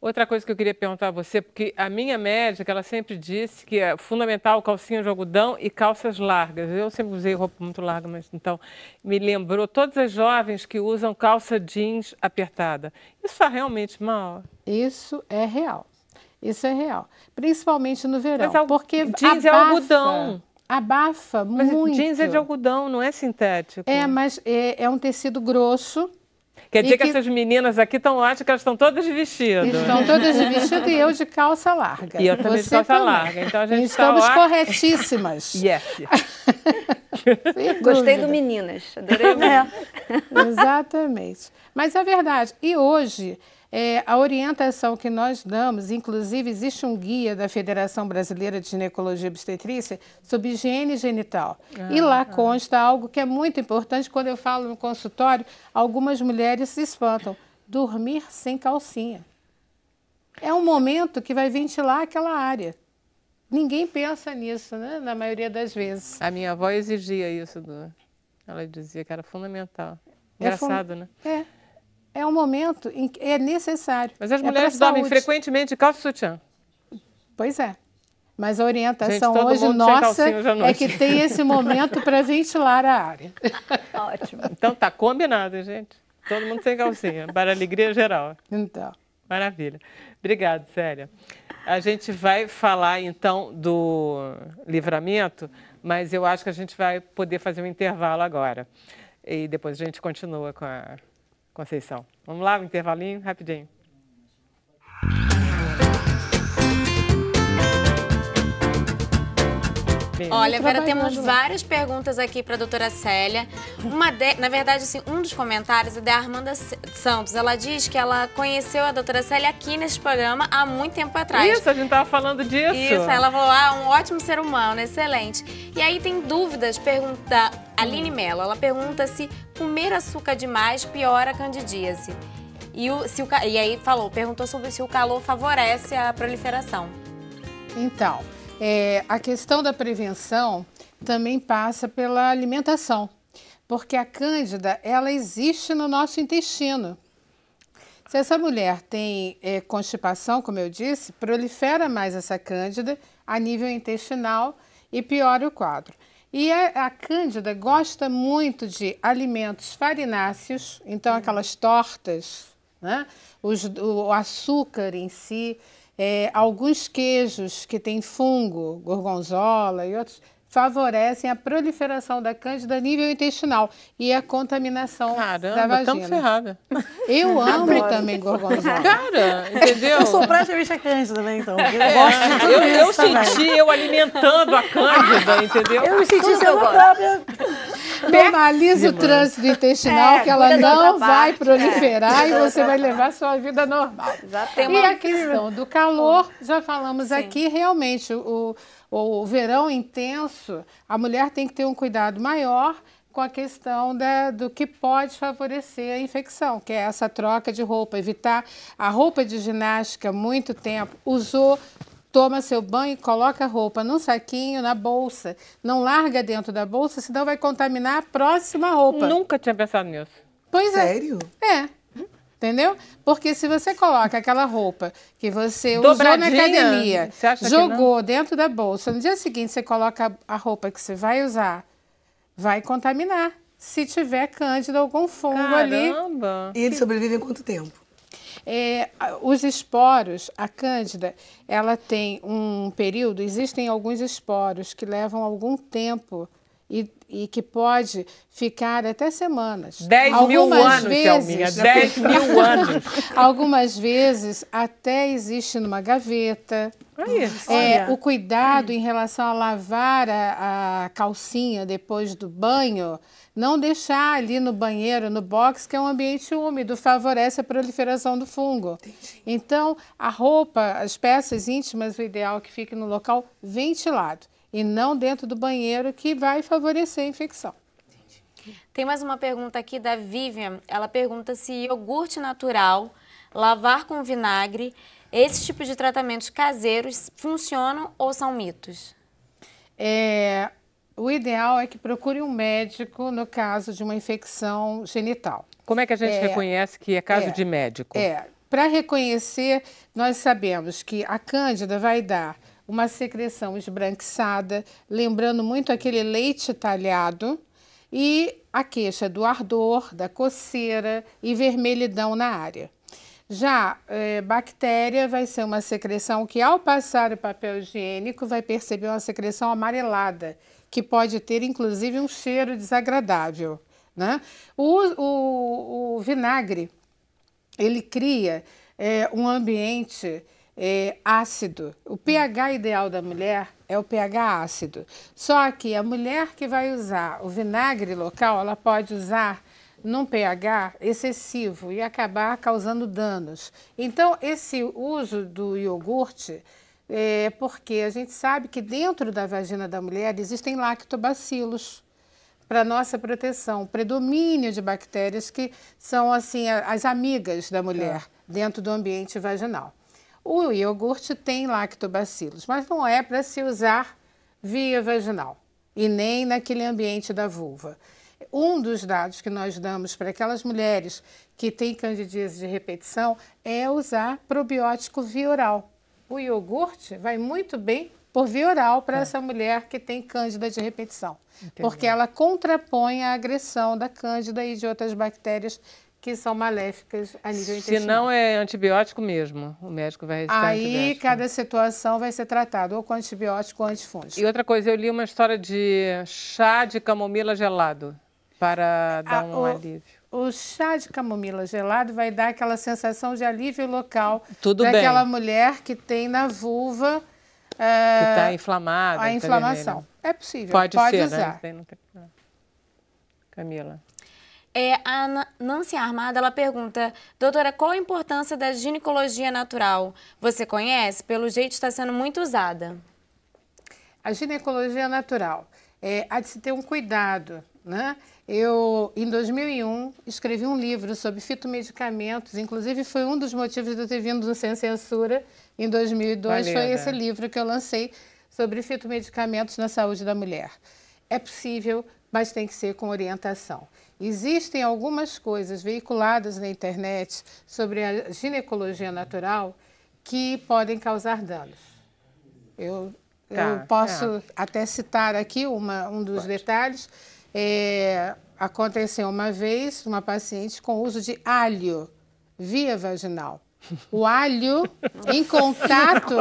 Outra coisa que eu queria perguntar a você, porque a minha médica, ela sempre disse que é fundamental calcinha de algodão e calças largas. Eu sempre usei roupa muito larga, mas então me lembrou todas as jovens que usam calça jeans apertada. Isso está é realmente mal? Isso é real. Isso é real. Principalmente no verão. Mas, é porque jeans é abafa, é algodão. Abafa mas muito. Mas jeans é de algodão, não é sintético. É, mas é, é um tecido grosso Quer dizer que... que... essas meninas aqui estão ótimas, elas estão todas de vestido. Né? Estão todas de vestido e eu de calça larga. E eu também Você de calça também. larga. Então a gente está Estamos tá corretíssimas. Yes. Gostei do meninas, adorei. É. Exatamente. Mas é verdade. E hoje é, a orientação que nós damos, inclusive existe um guia da Federação Brasileira de Ginecologia e Obstetrícia sobre higiene genital. Ah, e lá ah. consta algo que é muito importante. Quando eu falo no consultório, algumas mulheres se espantam. Dormir sem calcinha. É um momento que vai ventilar aquela área. Ninguém pensa nisso, né? Na maioria das vezes. A minha avó exigia isso do... Ela dizia que era fundamental. Engraçado, é fun... né? É é um momento em que é necessário. Mas as é mulheres é dormem frequentemente de calça e sutiã. Pois é. Mas a orientação Gente, hoje nossa é que tem esse momento para ventilar a área. Ótimo. Então tá combinado, gente. Todo mundo sem calcinha, para alegria geral. Então. Maravilha. Obrigada, Célia. A gente vai falar então do livramento, mas eu acho que a gente vai poder fazer um intervalo agora. E depois a gente continua com a Conceição. Vamos lá, um intervalinho, rapidinho. Bem, Olha, Vera, temos lá. várias perguntas aqui para a doutora Célia. Uma de, na verdade, assim, um dos comentários é da Armanda Santos. Ela diz que ela conheceu a doutora Célia aqui nesse programa há muito tempo atrás. Isso, a gente estava falando disso. Isso, ela falou, ah, um ótimo ser humano, excelente. E aí tem dúvidas, pergunta, Aline Mello, ela pergunta se comer açúcar demais piora a candidíase. E, o, se o, e aí falou, perguntou sobre se o calor favorece a proliferação. Então, é, a questão da prevenção também passa pela alimentação, porque a cândida, ela existe no nosso intestino. Se essa mulher tem é, constipação, como eu disse, prolifera mais essa cândida a nível intestinal e piora o quadro. E a, a Cândida gosta muito de alimentos farináceos, então aquelas tortas, né? Os, o açúcar em si, é, alguns queijos que têm fungo, gorgonzola e outros favorecem a proliferação da cândida nível intestinal e a contaminação Caramba, da vagina. Caramba, ferrada. Eu amo Adoro. também gorgonzola. Cara, entendeu? Eu sou praticamente a cândida, né, então? Eu é, gosto de tudo Eu, eu senti eu alimentando a cândida, entendeu? Eu me senti sendo própria... Normaliza o trânsito intestinal, é, que ela não vai parte. É. proliferar é. e você vai levar sua vida normal. Já tem e a questão do calor, já falamos Sim. aqui, realmente, o ou verão intenso, a mulher tem que ter um cuidado maior com a questão da, do que pode favorecer a infecção, que é essa troca de roupa, evitar a roupa de ginástica muito tempo, usou toma seu banho, coloca a roupa num saquinho, na bolsa. Não larga dentro da bolsa, senão vai contaminar a próxima roupa. Nunca tinha pensado nisso. Pois Sério? é. Sério? É. Entendeu? Porque se você coloca aquela roupa que você usou na academia, jogou dentro da bolsa, no dia seguinte você coloca a roupa que você vai usar, vai contaminar. Se tiver cândido, algum fungo Caramba. ali. E ele sobrevive em quanto tempo? É, os esporos, a cândida, ela tem um período, existem alguns esporos que levam algum tempo e, e que pode ficar até semanas. 10 algumas mil anos, vezes, Thelminha, 10 mil anos. algumas vezes até existe numa gaveta. Isso, é, o cuidado em relação a lavar a, a, calcinha depois do banho, não deixar ali no banheiro, no box, que é um ambiente úmido, favorece a proliferação do fungo. Entendi. Então, a roupa, as peças íntimas, o ideal é que fique no local ventilado e não dentro do banheiro, que vai favorecer a infecção. Tem mais uma pergunta aqui da Vivian. Ela pergunta se iogurte natural, lavar com vinagre, esses tipos de tratamentos caseiros funcionam ou são mitos? É, o ideal é que procure um médico no caso de uma infecção genital. Como é que a gente é, reconhece que é caso é, de médico? É, para reconhecer, nós sabemos que a cândida vai dar uma secreção esbranquiçada, lembrando muito aquele leite talhado, e a queixa do ardor, da coceira e vermelhidão na área. Já é, bactéria vai ser uma secreção que, ao passar o papel higiênico, vai perceber uma secreção amarelada, que pode ter inclusive um cheiro desagradável. Né? O, o, o vinagre ele cria é, um ambiente é, ácido. O pH ideal da mulher é o pH ácido. Só que a mulher que vai usar o vinagre local, ela pode usar num pH excessivo e acabar causando danos. Então, esse uso do iogurte é porque a gente sabe que dentro da vagina da mulher existem lactobacilos para nossa proteção, predomínio de bactérias que são assim as amigas da mulher é. dentro do ambiente vaginal. O iogurte tem lactobacilos, mas não é para se usar via vaginal e nem naquele ambiente da vulva. Um dos dados que nós damos para aquelas mulheres que têm candidíase de repetição é usar probiótico via oral. O iogurte vai muito bem por via oral para é. Tá. essa mulher que tem cândida de repetição, Entendi. porque ela contrapõe a agressão da cândida e de outras bactérias que são maléficas a nível intestinal. Se não é antibiótico mesmo, o médico vai recitar Aí cada situação vai ser tratada, ou com antibiótico ou antifúngico. E outra coisa, eu li uma história de chá de camomila gelado para ah, dar um o, alívio. O chá de camomila gelado vai dar aquela sensação de alívio local Tudo daquela bem. mulher que tem na vulva que está ah, inflamada. A inflamação. Tá é possível. Pode, pode ser, né? usar. Né? Camila. É, a Nancy Armada ela pergunta, doutora, qual a importância da ginecologia natural? Você conhece? Pelo jeito está sendo muito usada. A ginecologia natural é, há de se ter um cuidado, né? Eu, em 2001, escrevi um livro sobre fitomedicamentos, inclusive foi um dos motivos de eu ter vindo do Sem Censura em 2002, Valeu, foi né? esse livro que eu lancei sobre fitomedicamentos na saúde da mulher. É possível, mas tem que ser com orientação. Existem algumas coisas veiculadas na internet sobre a ginecologia natural que podem causar danos. Eu, tá, eu posso é. até citar aqui uma, um dos Pode. detalhes. É, aconteceu uma vez uma paciente com uso de alho via vaginal. O alho em contato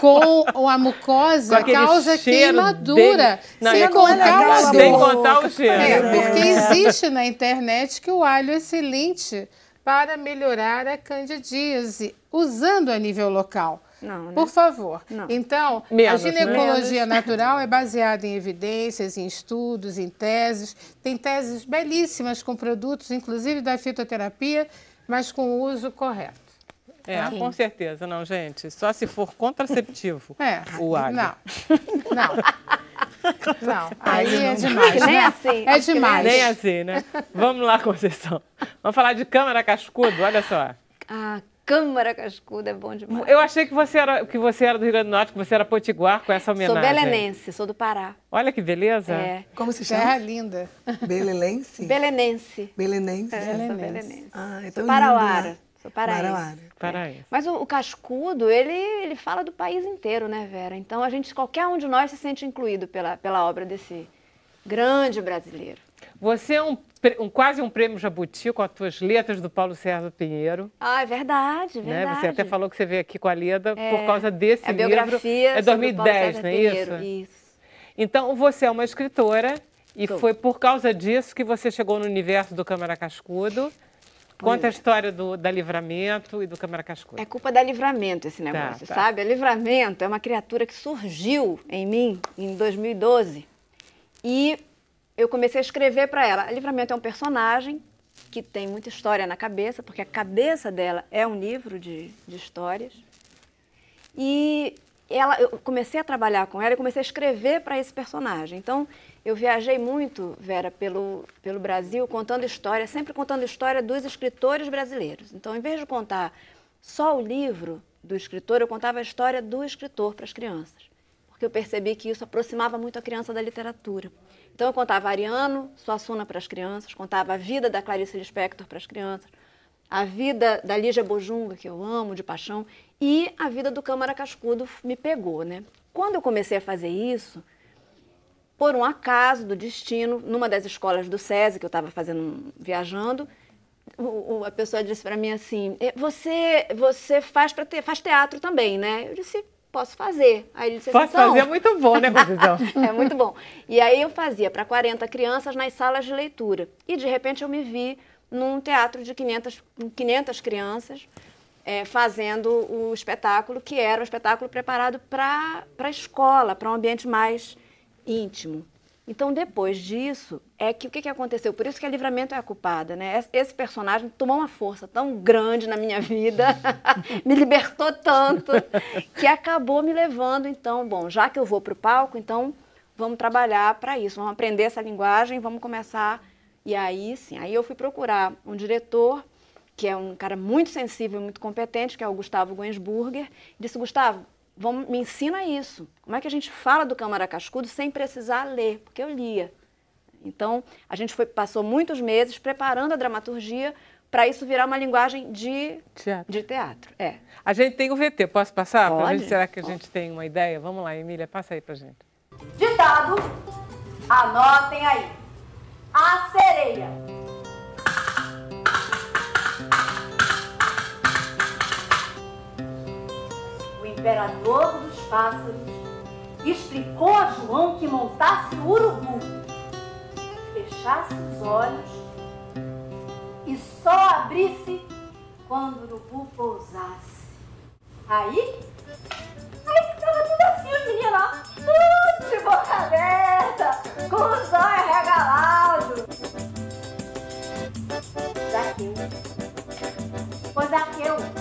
com a mucosa com causa queimadura. Dele. Não, sem, é contar sem contar o cheiro. É, porque é. existe na internet que o alho é excelente para melhorar a candidíase, usando a nível local. Não, né? Por favor. Não. Então, menos, a né? ginecologia natural é baseada em evidências, em estudos, em teses. Tem teses belíssimas com produtos, inclusive da fitoterapia, mas com o uso correto. É, okay. com certeza, não, gente. Só se for contraceptivo é, o alho. Não, não. Não, aí é demais. Nem né? assim. É demais. Nem assim, né? Vamos lá, Conceição. Vamos falar de câmara cascudo, olha só. Ah, Câmara Cascuda é bom demais. Eu achei que você era, que você era do Rio Grande do Norte, que você era potiguar com essa homenagem. Sou belenense, sou do Pará. Olha que beleza. É. Como se chama? Terra linda. Belenense. Belenense. É, belenense. belenense. Ah, é sou então parauara. Sou Parauara. Paraense. Né? Mas o, o, Cascudo, ele, ele fala do país inteiro, né, Vera? Então, a gente, qualquer um de nós se sente incluído pela, pela obra desse grande brasileiro. Você é um, um quase um prêmio Jabuti com as suas letras do Paulo César Pinheiro. Ah, é verdade, né? verdade. Né? Você até falou que você veio aqui com a Leda é, por causa desse é livro. biografia É 2010, não é isso? Isso. Então, você é uma escritora e Tô. foi por causa disso que você chegou no universo do Câmara Cascudo. Conta a é. história do, da Livramento e do Câmara Cascudo. É culpa da Livramento esse tá, negócio, tá, tá. sabe? A Livramento é uma criatura que surgiu em mim em 2012 e eu comecei a escrever para ela. A Livramento é um personagem que tem muita história na cabeça, porque a cabeça dela é um livro de, de histórias. E ela, eu comecei a trabalhar com ela e comecei a escrever para esse personagem. Então, eu viajei muito, Vera, pelo, pelo Brasil, contando história, sempre contando história dos escritores brasileiros. Então, em vez de contar só o livro do escritor, eu contava a história do escritor para as crianças. Porque eu percebi que isso aproximava muito a criança da literatura. Então, eu contava Ariano, Suassuna para as crianças, contava a vida da Clarice Lispector para as crianças, a vida da Lígia Bojunga, que eu amo de paixão. E a vida do Câmara Cascudo me pegou, né? Quando eu comecei a fazer isso, por um acaso do destino, numa das escolas do SESI, que eu estava fazendo, viajando, a pessoa disse para mim assim: é, "Você, você faz para te, faz teatro também, né?" Eu disse: "Posso fazer". Aí ele disse: "Posso fazer, é muito bom, né, Conceição?" é muito bom. E aí eu fazia para 40 crianças nas salas de leitura. E de repente eu me vi num teatro de 500, 500 crianças é, fazendo o espetáculo, que era um espetáculo preparado para a escola, para um ambiente mais íntimo. Então, depois disso, é que o que, que aconteceu? Por isso que a Livramento é a culpada, né? Esse personagem tomou uma força tão grande na minha vida, me libertou tanto, que acabou me levando, então, bom, já que eu vou para o palco, então vamos trabalhar para isso, vamos aprender essa linguagem, vamos começar. E aí, sim, aí eu fui procurar um diretor que é um cara muito sensível, e muito competente, que é o Gustavo Guensburger, disse: Gustavo, vamos, me ensina isso. Como é que a gente fala do Câmara Cascudo sem precisar ler? Porque eu lia. Então, a gente foi, passou muitos meses preparando a dramaturgia para isso virar uma linguagem de teatro. de teatro. É. A gente tem o VT, posso passar? Pode. gente, será que a Pode. gente tem uma ideia? Vamos lá, Emília, passa aí a gente. Ditado, anotem aí. A sereia. imperador dos pássaros, explicou a João que montasse o urubu, fechasse os olhos e só abrisse quando o urubu pousasse. Aí, aí ficava tudo assim, os meninos, tudo de boca aberta, com os olhos regalados. Zaqueu. É Ô, Zaqueu, é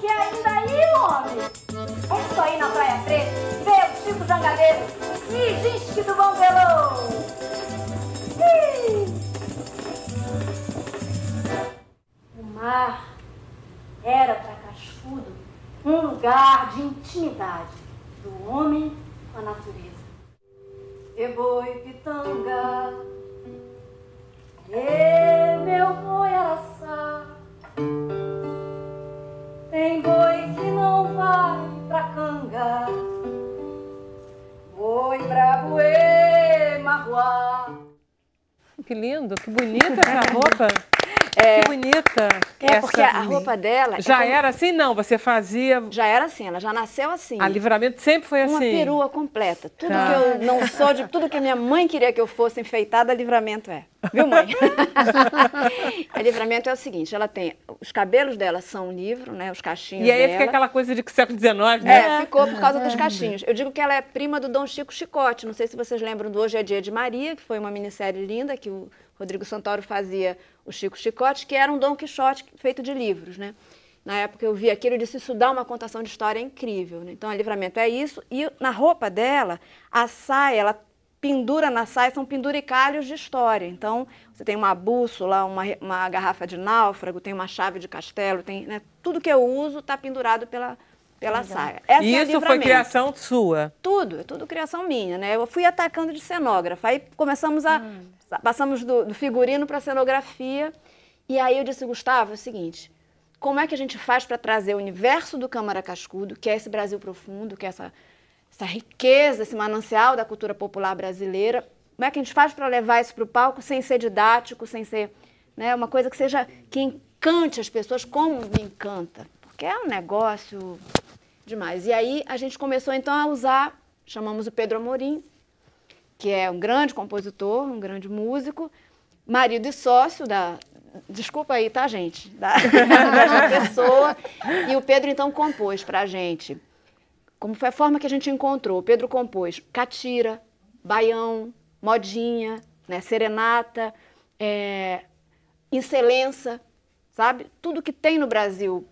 que é ainda aí, homem? É só ir na Praia Preta, ver o Chico Jangadeiro e gente do Bom Velô. O mar era para Cascudo um lugar de intimidade do homem com a natureza. Eboi pitanga, e meu boi araçá. Tem boi que não vai pra canga, boi pra e magoar. Que lindo, que bonita essa roupa. É, que bonita. É, essa porque a roupa dela. É já é como... era assim? Não, você fazia. Já era assim, ela já nasceu assim. A livramento sempre foi assim. Uma perua completa. Tudo tá. que eu não sou, de tudo que minha mãe queria que eu fosse enfeitada, a livramento é. Viu, mãe? a livramento é o seguinte: ela tem. Os cabelos dela são um livro, né? Os cachinhos. E aí dela. fica aquela coisa de século XIX, né? É, ficou por causa dos cachinhos. Eu digo que ela é prima do Dom Chico Chicote. Não sei se vocês lembram do Hoje é Dia de Maria, que foi uma minissérie linda que o Rodrigo Santoro fazia o Chico Chicote, que era um Dom Quixote feito de livros, né? Na época eu vi aquilo e disse, isso dá uma contação de história incrível. Né? Então, a livramento é isso. E na roupa dela, a saia, ela pendura na saia, são penduricalhos de história. Então, você tem uma bússola, uma, uma garrafa de náufrago, tem uma chave de castelo, tem né? tudo que eu uso está pendurado pela, pela saia. Essa é e isso é foi criação sua? Tudo, é tudo criação minha, né? Eu fui atacando de cenógrafa, aí começamos a hum. Passamos do, do figurino para a cenografia. E aí eu disse, Gustavo, é o seguinte, como é que a gente faz para trazer o universo do Câmara Cascudo, que é esse Brasil profundo, que é essa, essa riqueza, esse manancial da cultura popular brasileira, como é que a gente faz para levar isso para o palco sem ser didático, sem ser né, uma coisa que seja que encante as pessoas como me encanta, porque é um negócio demais. E aí a gente começou então a usar, chamamos o Pedro Amorim, que é um grande compositor, um grande músico, marido e sócio da. Desculpa aí, tá, gente? Da, da pessoa. E o Pedro então compôs para a gente. Como foi a forma que a gente encontrou? O Pedro compôs catira, baião, modinha, né, serenata, é, excelência, sabe? Tudo que tem no Brasil,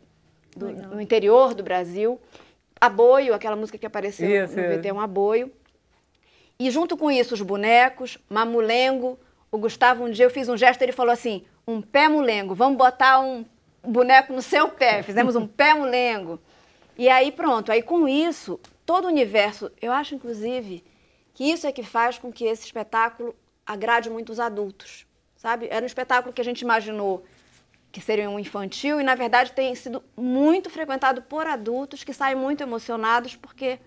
do, no interior do Brasil. Aboio, aquela música que apareceu isso, no VT, um aboio. E junto com isso, os bonecos, mamulengo. O Gustavo, um dia eu fiz um gesto, ele falou assim: um pé mulengo, vamos botar um boneco no seu pé. Fizemos um pé mulengo. E aí pronto, aí com isso, todo o universo, eu acho inclusive que isso é que faz com que esse espetáculo agrade muito os adultos, sabe? Era um espetáculo que a gente imaginou que seria um infantil e na verdade tem sido muito frequentado por adultos que saem muito emocionados porque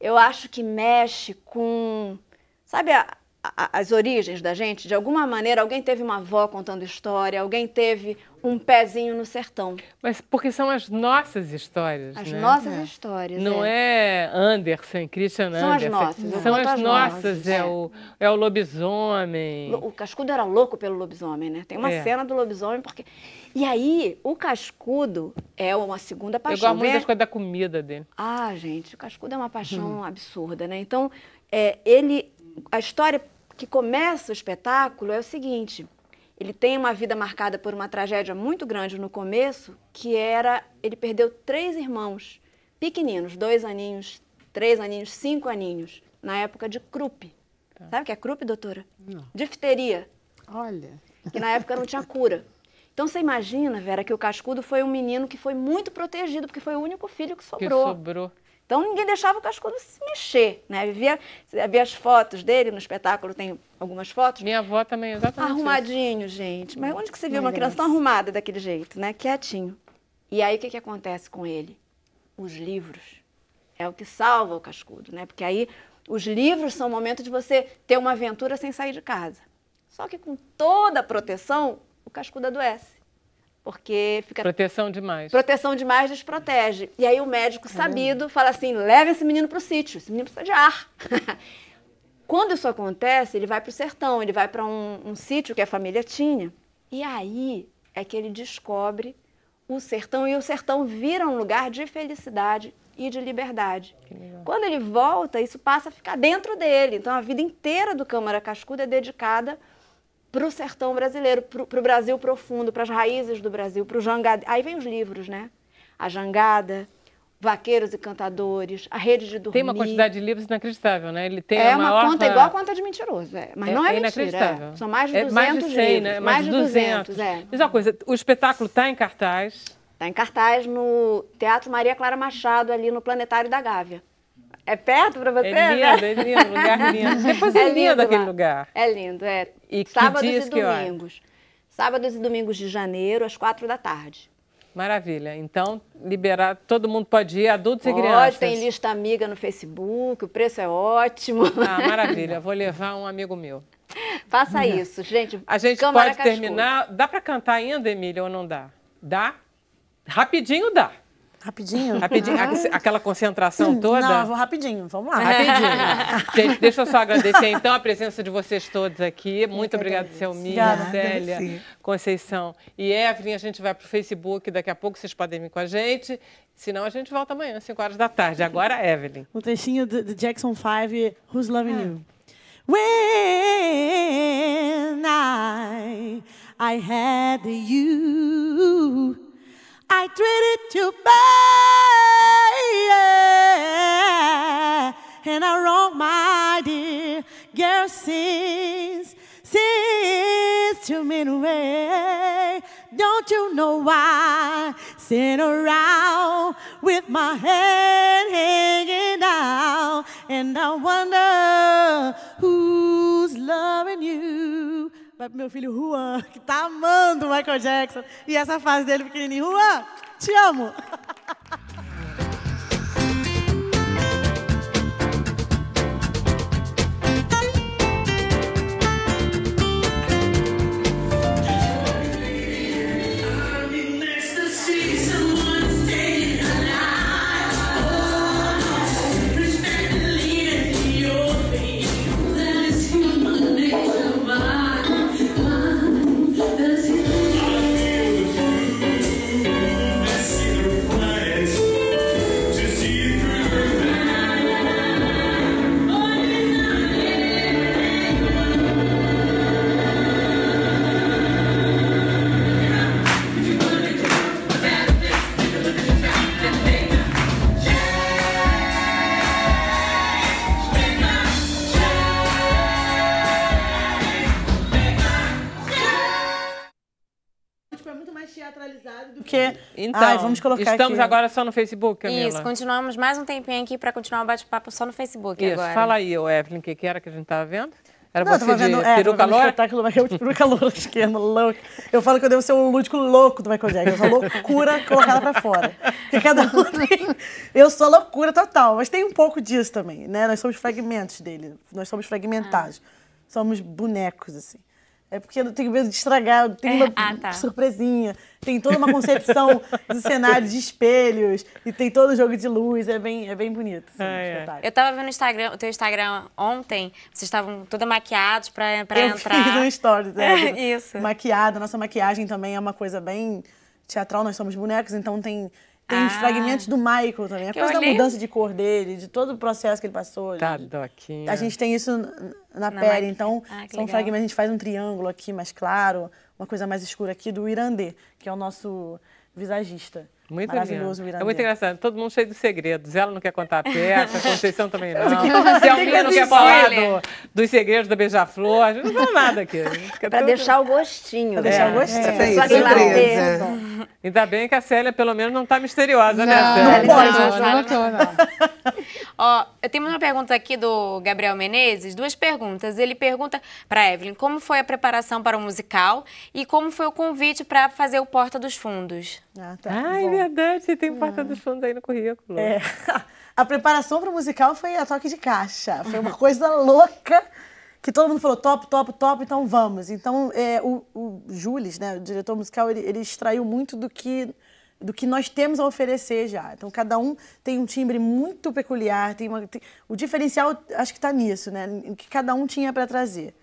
eu acho que mexe com. Sabe a, a, as origens da gente? De alguma maneira, alguém teve uma avó contando história, alguém teve um pezinho no sertão. Mas porque são as nossas histórias. As né? nossas é. histórias. Não é. é. Anderson, Christian Anderson? são As nossas, são as, as nossas. É, é. o, é o lobisomem. O Cascudo era louco pelo lobisomem, né? Tem uma é. cena do lobisomem, porque e aí, o cascudo é uma segunda paixão. Eu gosto muito né? das coisas da comida dele. Ah, gente, o cascudo é uma paixão hum. absurda, né? Então, é, ele. A história que começa o espetáculo é o seguinte. Ele tem uma vida marcada por uma tragédia muito grande no começo, que era ele perdeu três irmãos pequeninos, dois aninhos, três aninhos, cinco aninhos, na época de croup. Tá. Sabe o que é croup, doutora? Não. Difteria. Olha. Que na época não tinha cura. Então você imagina, Vera, que o Cascudo foi um menino que foi muito protegido, porque foi o único filho que sobrou. Que sobrou. Então ninguém deixava o Cascudo se mexer, né? Via, via as fotos dele no espetáculo, tem algumas fotos. Minha avó também, exatamente. Arrumadinho, isso. gente. Mas onde que você viu uma é criança tão arrumada daquele jeito, né? Quietinho. E aí o que, que acontece com ele? Os livros. É o que salva o Cascudo, né? Porque aí os livros são o momento de você ter uma aventura sem sair de casa. Só que com toda a proteção, o cascudo adoece. Porque fica. Proteção demais. Proteção demais desprotege. E aí o médico sabido fala assim: leva esse menino para o sítio, esse menino precisa de ar. Quando isso acontece, ele vai para o sertão, ele vai para um, um sítio que a família tinha. E aí é que ele descobre o sertão e o sertão vira um lugar de felicidade e de liberdade. Quando ele volta, isso passa a ficar dentro dele. Então a vida inteira do Câmara Cascuda é dedicada para o sertão brasileiro, para o Brasil profundo, para as raízes do Brasil, para o jangada. Aí vem os livros, né? A Jangada, Vaqueiros e Cantadores, A Rede de Dormir. Tem uma quantidade de livros inacreditável, né? Ele tem é uma maior... conta igual a conta de mentiroso, é. mas é, não é, é mentira. É. São mais de 200 é mais de 100, livros. Né? É mais, mais de 200. 200 é. Mas uma coisa, o espetáculo está em cartaz? Está em cartaz no Teatro Maria Clara Machado, ali no Planetário da Gávea. É perto para você? É né? lindo, né? é lindo, lugar lindo. Depois é, é lindo, lindo aquele lugar. É lindo, é. E Sábados e domingos. Sábados e domingos de janeiro, às quatro da tarde. Maravilha. Então, liberar, todo mundo pode ir, adultos pode, e crianças. Tem lista amiga no Facebook, o preço é ótimo. Ah, maravilha. Vou levar um amigo meu. Faça isso, gente. A gente pode terminar. Dá para cantar ainda, Emília, ou não dá? Dá? Rapidinho dá. Rapidinho? Rapidinho. Ah. Aquela concentração toda? Não, vou rapidinho. Vamos lá. Rapidinho. Gente, deixa eu só agradecer, então, a presença de vocês todos aqui. Muito obrigada, Selminha, Célia, Conceição e Evelyn. A gente vai para o Facebook. Daqui a pouco vocês podem vir com a gente. Senão a gente volta amanhã, às 5 horas da tarde. Agora, Evelyn. Um trechinho do, Jackson 5, Who's Loving ah. You? When I, I had you I treated you bad, yeah. and I wronged my dear girl since, since too many ways. Don't you know why? Sit around with my head hanging down, and I wonder who's loving you. Vai pro meu filho Juan, que tá amando o Michael Jackson. E essa fase dele pequenininho, Juan, te amo. Então, vamos colocar estamos aqui. agora só no Facebook, Camila. Isso, continuamos mais um tempinho aqui para continuar o bate-papo só no Facebook Isso, agora. fala aí, Evelyn, o que, era que a gente estava vendo? Era não, você tava vendo, de é, peruca loura? Um espetáculo, de peruca loura, esquema, louco. Eu falo que eu devo ser o lúdico louco do Michael Jackson. Eu loucura colocada para fora. Porque cada um tem... Eu sou loucura total, mas tem um pouco disso também, né? Nós somos fragmentos dele, nós somos fragmentados. Ah. Somos bonecos, assim. É porque eu tenho medo de estragar, tem uma é, ah, tá. surpresinha, tem toda uma concepção de cenário de espelhos, e tem todo o jogo de luz, é bem, é bem bonito. Assim, é, é. Eu tava vendo o, Instagram, o teu Instagram ontem, vocês estavam toda maquiados para entrar. Eu fiz um story, né? Isso. Maquiada, nossa maquiagem também é uma coisa bem teatral, nós somos bonecos, então tem tem ah, fragmentos do Michael também. A coisa da mudança de cor dele, de todo o processo que ele passou. Tá, doquinha. A gente tem isso na, na pele. Então, ah, são legal. fragmentos. A gente faz um triângulo aqui mais claro, uma coisa mais escura aqui do Irandê, que é o nosso visagista. Muito Maravilhoso É muito engraçado. Todo mundo cheio de segredos. Ela não quer contar a peça, a Conceição também não. Selminha não quer falar do, dos segredos da Beija-Flor. A gente não fala nada aqui. Para deixar o gostinho. Para deixar né? o gostinho. É, é. surpresa. Ainda bem que a Célia, pelo menos, não está misteriosa, né, não, né, Célia? Não, pode, não, não, não, não. Ó, eu tenho uma pergunta aqui do Gabriel Menezes. Duas perguntas. Ele pergunta para Evelyn como foi a preparação para o musical e como foi o convite para fazer o Porta dos Fundos. Ah, tá. Ai, verdade, você tem o Porta dos Fundos aí no currículo. É. A preparação para o musical foi a toque de caixa. Foi uma coisa louca que todo mundo falou top, top, top, então vamos. Então é, o, o Jules, né, o diretor musical, ele, ele extraiu muito do que do que nós temos a oferecer já. Então, cada um tem um timbre muito peculiar, tem, uma, tem o diferencial acho que está nisso, né? O que cada um tinha para trazer.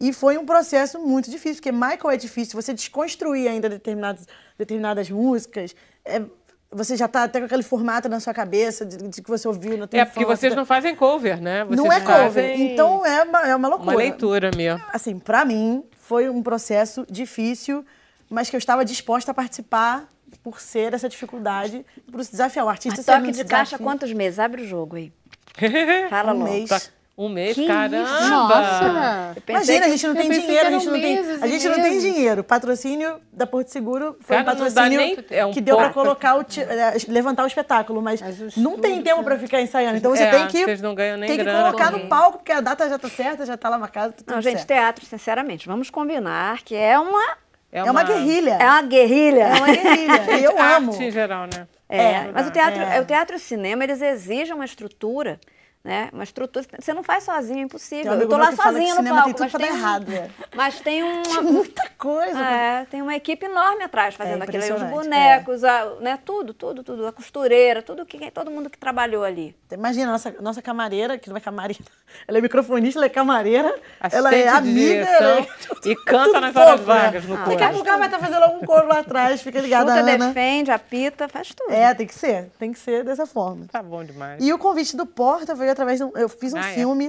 E foi um processo muito difícil, porque Michael é difícil você desconstruir ainda determinadas músicas, é, você já está até com aquele formato na sua cabeça de, de que você ouviu na tua É, porque foto. vocês não fazem cover, né? Vocês é não é cover. Fazem... Então é uma, é uma loucura. Uma leitura mesmo. Assim, para mim, foi um processo difícil, mas que eu estava disposta a participar por ser essa dificuldade, por se desafiar. O artista mas toque de desafio. caixa quantos meses? Abre o jogo aí. Fala um logo. Mês. Um mês, que caramba! Isso? Nossa! Imagina, a gente não tem dinheiro, a gente não tem, a gente não tem dinheiro. patrocínio da Porto Seguro foi Cara, um patrocínio nem, é um que deu para colocar o, eh, levantar o espetáculo, mas, mas não tem tempo para ficar ensaiando. Então você é, tem que tem que colocar no palco porque a data já tá certa, já tá lá marcada. Tá não, gente, certo. teatro, sinceramente, vamos combinar que é uma é, é uma, é uma guerrilha. É uma guerrilha. É uma guerrilha. eu amo. Arte em geral, né? É, é, mas o teatro, é. o teatro e o cinema, eles exigem uma estrutura né? Uma estrutura. Você não faz sozinho, é impossível. Eu tô lá sozinha no palco. Tem mas, tem um, errado, é. mas tem uma. Tem muita coisa. É, tem uma equipe enorme atrás fazendo é aquilo. os é. bonecos, é. a, né? Tudo, tudo, tudo. A costureira, tudo que, todo mundo que trabalhou ali. Imagina, nossa, nossa camareira, que não é camareira, ela é microfonista, ela é camareira, Assistente ela é amiga. Ela é... E canta nas horas né? vagas no palco ah, Daqui a vai estar tá fazendo algum coro lá atrás, fica ligada. Chuta, Ana. defende, apita, faz tudo. É, tem que ser. Tem que ser dessa forma. Tá bom demais. E o convite do Porta veio através de um, eu fiz um ah, é. filme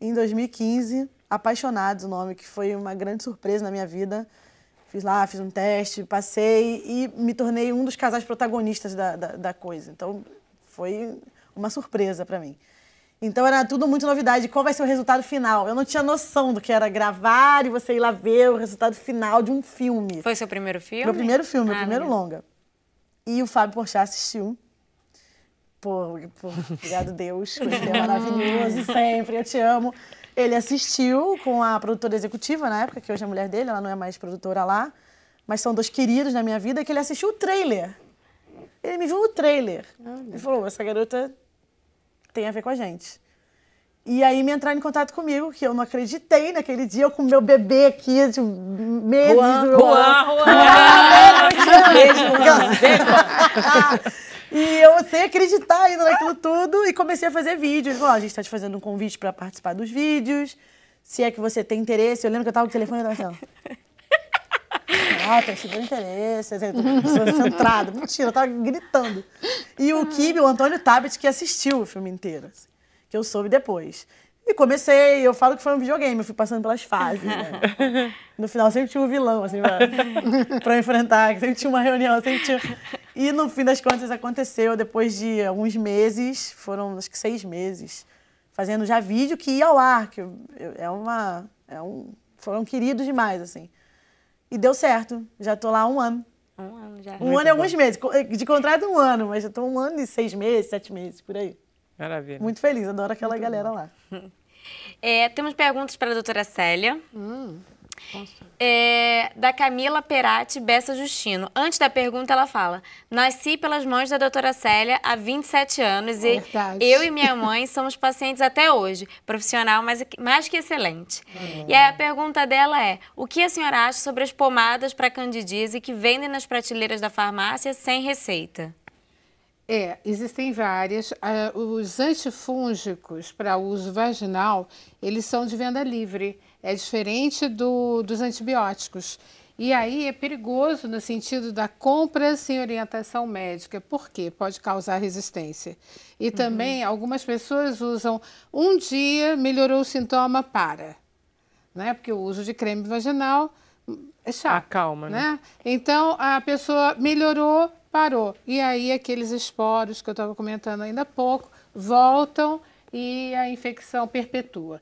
é. em 2015, Apaixonados, o nome, que foi uma grande surpresa na minha vida. Fiz lá, fiz um teste, passei e me tornei um dos casais protagonistas da, da, da coisa. Então, foi uma surpresa para mim. Então era tudo muito novidade. Qual vai ser o resultado final? Eu não tinha noção do que era gravar e você ir lá ver o resultado final de um filme. Foi seu primeiro filme? Meu primeiro filme, ah, meu primeiro longa. E o Fábio Porchat assistiu pô, pô obrigado Deus, você é maravilhoso sempre, eu te amo. Ele assistiu com a produtora executiva na época, que hoje é mulher dele, ela não é mais produtora lá, mas são dois queridos na minha vida, que ele assistiu o trailer. Ele me viu o trailer. Ele falou, essa garota tem a ver com a gente. E aí me entraram em contato comigo, que eu não acreditei naquele dia, eu com meu bebê aqui, de tipo, meses Juan, Juan, Juan. Beijo, Juan. E eu sem acreditar ainda naquilo tudo e comecei a fazer vídeos. Ele falou: oh, a gente está te fazendo um convite para participar dos vídeos. Se é que você tem interesse. Eu lembro que eu estava o telefone e tava assim, ah, tem super interesse, centrado. Mentira, eu tava gritando. E o Kibe, o Antônio Tabet, que assistiu o filme inteiro, assim, que eu soube depois. E comecei, eu falo que foi um videogame, eu fui passando pelas fases. Né? No final sempre tinha um vilão, assim, pra, pra enfrentar, sempre tinha uma reunião, sempre tinha. E no fim das contas aconteceu, depois de alguns meses, foram acho que seis meses, fazendo já vídeo que ia ao ar, que eu, eu, é uma. É um, foram queridos demais, assim. E deu certo, já tô lá há um ano. Um ano já. Um Muito ano e alguns meses, de contrato um ano, mas já tô um ano e seis meses, sete meses, por aí. Maravilha. Muito feliz, adoro aquela Muito galera bom. lá. É, temos perguntas para a doutora Célia. Hum, é, da Camila Perati Bessa Justino. Antes da pergunta, ela fala: Nasci pelas mãos da doutora Célia há 27 anos é e verdade. eu e minha mãe somos pacientes até hoje. Profissional mais, mais que excelente. E aí a pergunta dela é: O que a senhora acha sobre as pomadas para candidíase que vendem nas prateleiras da farmácia sem receita? É, existem várias. Ah, os antifúngicos para uso vaginal, eles são de venda livre. É diferente do, dos antibióticos. E aí é perigoso no sentido da compra sem orientação médica, porque pode causar resistência. E uhum. também algumas pessoas usam um dia, melhorou o sintoma, para. Né? Porque o uso de creme vaginal hum, é chato. Acalma, né? né? Então a pessoa melhorou, parou. E aí aqueles esporos que eu estava comentando ainda há pouco voltam e a infecção perpetua.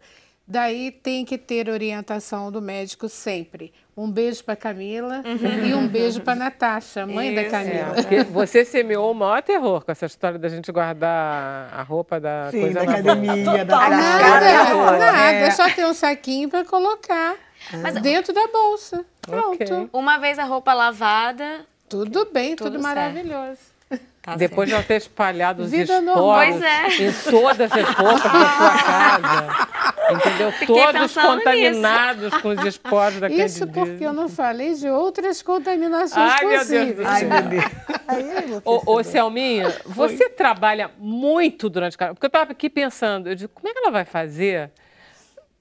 Daí tem que ter orientação do médico sempre. Um beijo para Camila uhum. e um beijo para Natasha, mãe Isso. da Camila. É. Você semeou o maior terror com essa história da gente guardar a roupa da Sim, coisa da academia, da Total. Nada, nada, é. só ter um saquinho para colocar é. Mas, dentro da bolsa. Pronto. Okay. Uma vez a roupa lavada, tudo bem, tudo, tudo maravilhoso. Tá Depois certo. de ela ter espalhado os Vida esporos é. em todas as roupas da sua ah. casa. Entendeu? Fiquei Todos contaminados nisso. com os esporos daquele Isso porque dia. eu não falei de outras contaminações Ai, possíveis. Ai, meu Deus do céu. Deus. ô Selminha, você trabalha muito durante o Porque eu estava aqui pensando, eu digo, como é que ela vai fazer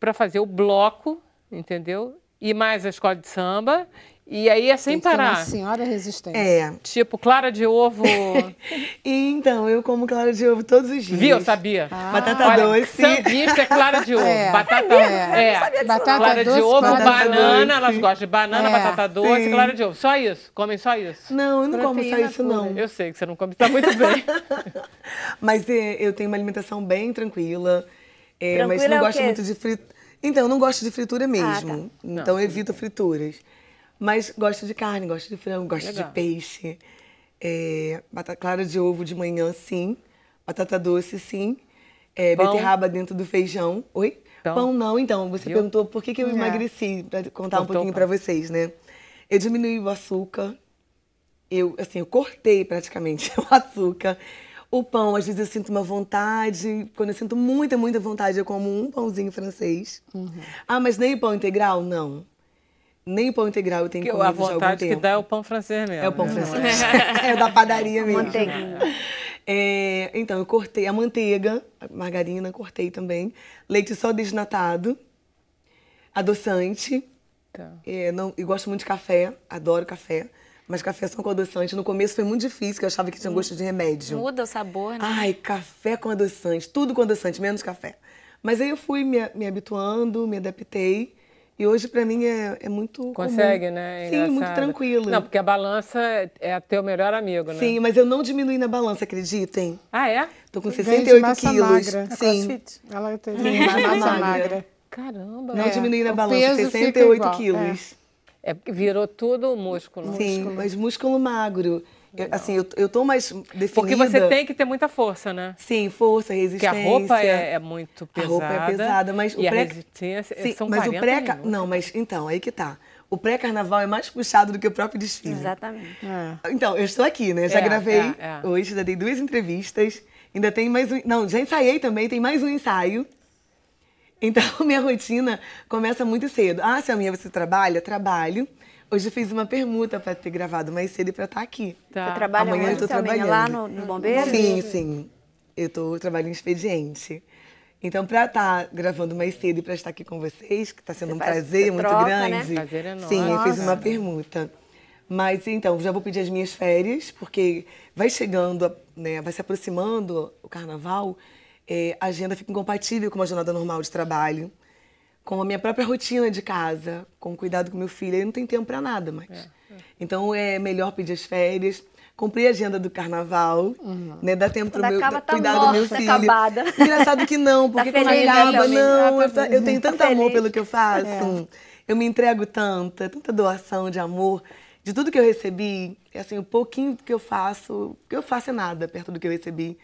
para fazer o bloco, entendeu? E mais a escola de samba e aí é sem parar. Uma senhora resistência. É. Tipo, clara de ovo. então, eu como clara de ovo todos os dias. Viu? Sabia. Ah. Batata Olha, doce. Sambista é clara de ovo. É. Batata, é. é. batata clara de ovo, banana. Doce. Elas gostam de banana, é. batata doce, Sim. clara de ovo. Só isso. Comem só isso. Não, eu não Proteína como só isso, não. Eu sei que você não come. Tá muito bem. mas é, eu tenho uma alimentação bem tranquila. É, tranquila mas é não gosto muito de fritura. Então, eu não gosto de fritura mesmo. Ah, tá. Então, não. evito frituras. Mas gosto de carne, gosto de frango, gosto Legal. de peixe. É, batata clara de ovo de manhã, sim. Batata doce, sim. É, beterraba dentro do feijão. Oi? Pão, pão não, então. Você Viu? perguntou por que, que eu é. emagreci, para contar um pouquinho para vocês, né? Eu diminuí o açúcar. Eu, assim, eu cortei praticamente o açúcar. O pão, às vezes eu sinto uma vontade. Quando eu sinto muita, muita vontade, eu como um pãozinho francês. Uhum. Ah, mas nem pão integral? Não. Nem o pão integral eu tenho que comido a vontade que dá é o pão francês mesmo. É o pão né? francês. É? é da padaria mesmo. Manteiguinha. É, então, eu cortei a manteiga, a margarina, cortei também. Leite só desnatado. Adoçante. Tá. É, não, eu gosto muito de café, adoro café. Mas café só com adoçante. No começo foi muito difícil, eu achava que tinha gosto de remédio. Muda o sabor, né? Ai, café com adoçante. Tudo com adoçante, menos café. Mas aí eu fui me, me habituando, me adaptei. E hoje, para mim, é, é muito. Consegue, comum. né? Sim, muito tranquilo. Não, porque a balança é, é teu melhor amigo, né? Sim, mas eu não diminui na balança, acreditem. Ah, é? Tô com 68 massa quilos. Magra. É Sim. Ela tem Sim, massa magra. Caramba, Não é. diminui na o balança, 68 é. quilos. É. é. virou tudo músculo. Sim, músculo. mas músculo magro assim, eu, eu tô mais definida. Porque você tem que ter muita força, né? Sim, força, resistência. Porque a roupa é, é muito pesada. A roupa é pesada, mas o pré... resistência Sim, são mas o pré minutos. Não, mas então, aí que tá. O pré-carnaval é mais puxado do que o próprio desfile. Exatamente. É. Então, eu estou aqui, né? Já é, gravei é, é. hoje, já dei duas entrevistas. Ainda tem mais um... Não, já ensaiei também, tem mais um ensaio. Então, minha rotina começa muito cedo. Ah, minha você trabalha? Trabalho. Hoje eu fiz uma permuta para ter gravado mais cedo e para estar tá aqui. Tá. Você trabalha Amanhã eu tô é trabalhando. lá no, no bombeiro? Sim, sim. Eu tô trabalhando em expediente. Então, para estar tá gravando mais cedo e para estar aqui com vocês, que está sendo você um faz, prazer muito troca, né? grande. Né? Prazer enorme. É sim, eu fiz uma permuta. Mas então, já vou pedir as minhas férias, porque vai chegando, né, vai se aproximando o carnaval, é, a agenda fica incompatível com uma jornada normal de trabalho com a minha própria rotina de casa, com cuidado com meu filho, ele não tem tempo para nada mais. É, é, Então é melhor pedir as férias, cumprir a agenda do carnaval, uhum. né? Dá tempo para meu acaba, tá cuidar morta, do meu tá filho. Acabada. Engraçado que não, tá porque né, ah, tá quando acaba, não, eu, eu, tenho tanto tá amor pelo que eu faço. É. Eu me entrego tanta, tanta doação de amor, de tudo que eu recebi, é, assim, o pouquinho que eu faço, que eu faço é nada perto do que eu recebi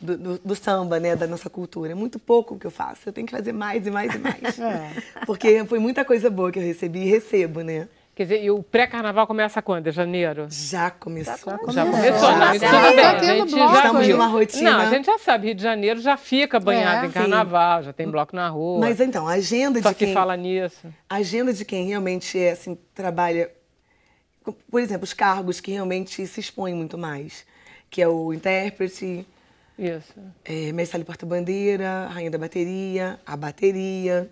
do, do, do, samba, né, da nossa cultura. É muito pouco que eu faço. Eu tenho que fazer mais e mais e mais. É. Porque foi muita coisa boa que eu recebi e recebo, né? Quer dizer, e o pré-carnaval começa quando? É janeiro? Já começou. Já começou. Já né? tá começou. Já, começou. já, já, já, gente já rotina. Não, a gente já sabe, Rio de Janeiro já fica banhado é, em carnaval, sim. já tem bloco na rua. Mas então, a agenda Só de quem... Só que fala nisso. A agenda de quem realmente é, assim, trabalha... Por exemplo, os cargos que realmente se expõem muito mais, que é o intérprete, isso. É, Mestre Porta-Bandeira, Rainha da Bateria, a bateria,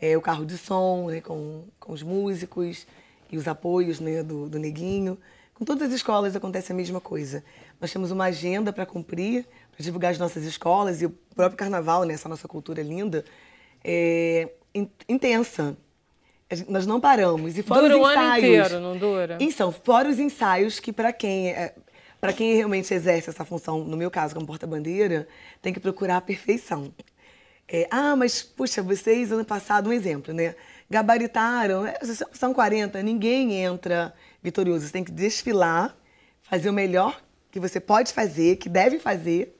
é, o carro de som né, com, com os músicos e os apoios né, do, do Neguinho. Com todas as escolas acontece a mesma coisa. Nós temos uma agenda para cumprir, para divulgar as nossas escolas e o próprio carnaval, né, essa nossa cultura linda, é intensa. Nós não paramos. E fora dura os ensaios, o ano inteiro, não dura? Então, fora os ensaios que, para quem é, para quem realmente exerce essa função, no meu caso, como porta-bandeira, tem que procurar a perfeição. É, ah, mas, puxa, vocês, ano passado, um exemplo, né? Gabaritaram, é, são 40, ninguém entra vitorioso. Você tem que desfilar, fazer o melhor que você pode fazer, que deve fazer.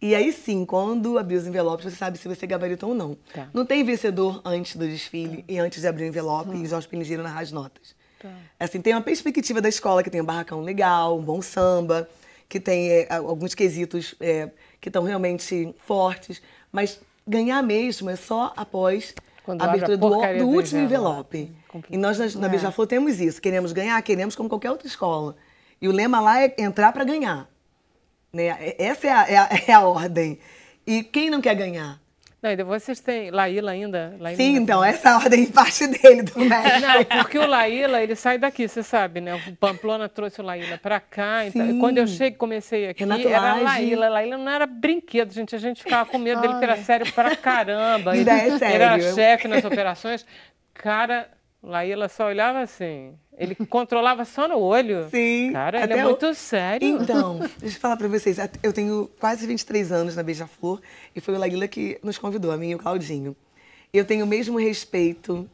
E aí sim, quando abrir os envelopes, você sabe se você gabaritou ou não. Tá. Não tem vencedor antes do desfile tá. e antes de abrir o envelope tá. e os jogos pinigeiros narrar notas. Assim, tem uma perspectiva da escola que tem um barracão legal, um bom samba, que tem é, alguns quesitos é, que estão realmente fortes, mas ganhar mesmo é só após Quando a abertura a do, do, do, último né? envelope. É complicado. E nós na, na é. Beija-Flor temos isso, queremos ganhar, queremos como qualquer outra escola. E o lema lá é entrar para ganhar. Né? Essa é a, é a, é a ordem. E quem não quer ganhar? Não, vocês têm Laíla ainda? Laíla Sim, ainda então, tem... essa ordem parte dele do médico. Não, porque o Laíla, ele sai daqui, você sabe, né? O Pamplona trouxe o Laíla para cá. Então, quando eu cheguei, comecei aqui, Renato era Laje. Laíla. Laíla não era brinquedo, gente. A gente ficava com medo dele, que era sério pra caramba. Ele é sério. era chefe nas operações. Cara, Laíla só olhava assim. Ele controlava só no olho. Sim. Cara, ele é muito sério. Então, deixa eu falar pra vocês. Eu tenho quase 23 anos na Beija-Flor e foi o Laíla que nos convidou, a mim e o Claudinho. Eu tenho o mesmo respeito,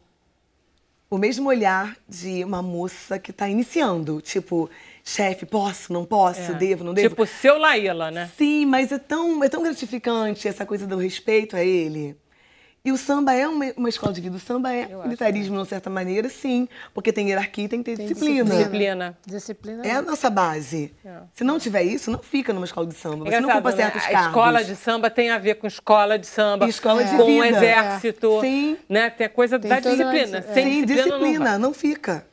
o mesmo olhar de uma moça que tá iniciando. Tipo, chefe, posso, não posso, é. devo, não devo. Tipo, seu Laíla, né? Sim, mas é tão, é tão gratificante essa coisa do respeito a ele. E o samba é uma, uma escola de vida. O samba é militarismo, de certa maneira, sim. Porque tem hierarquia e tem que ter tem disciplina. Disciplina. Disciplina. É a nossa base. É. Se não tiver isso, não fica numa escola de samba. Você é não culpa né? certos a cargos. escola de samba tem a ver com escola de samba. E escola é. de com vida. Com exército. Sim. Né? Tem a coisa tem da disciplina. Uma... É. Sem sim, disciplina, não, não fica.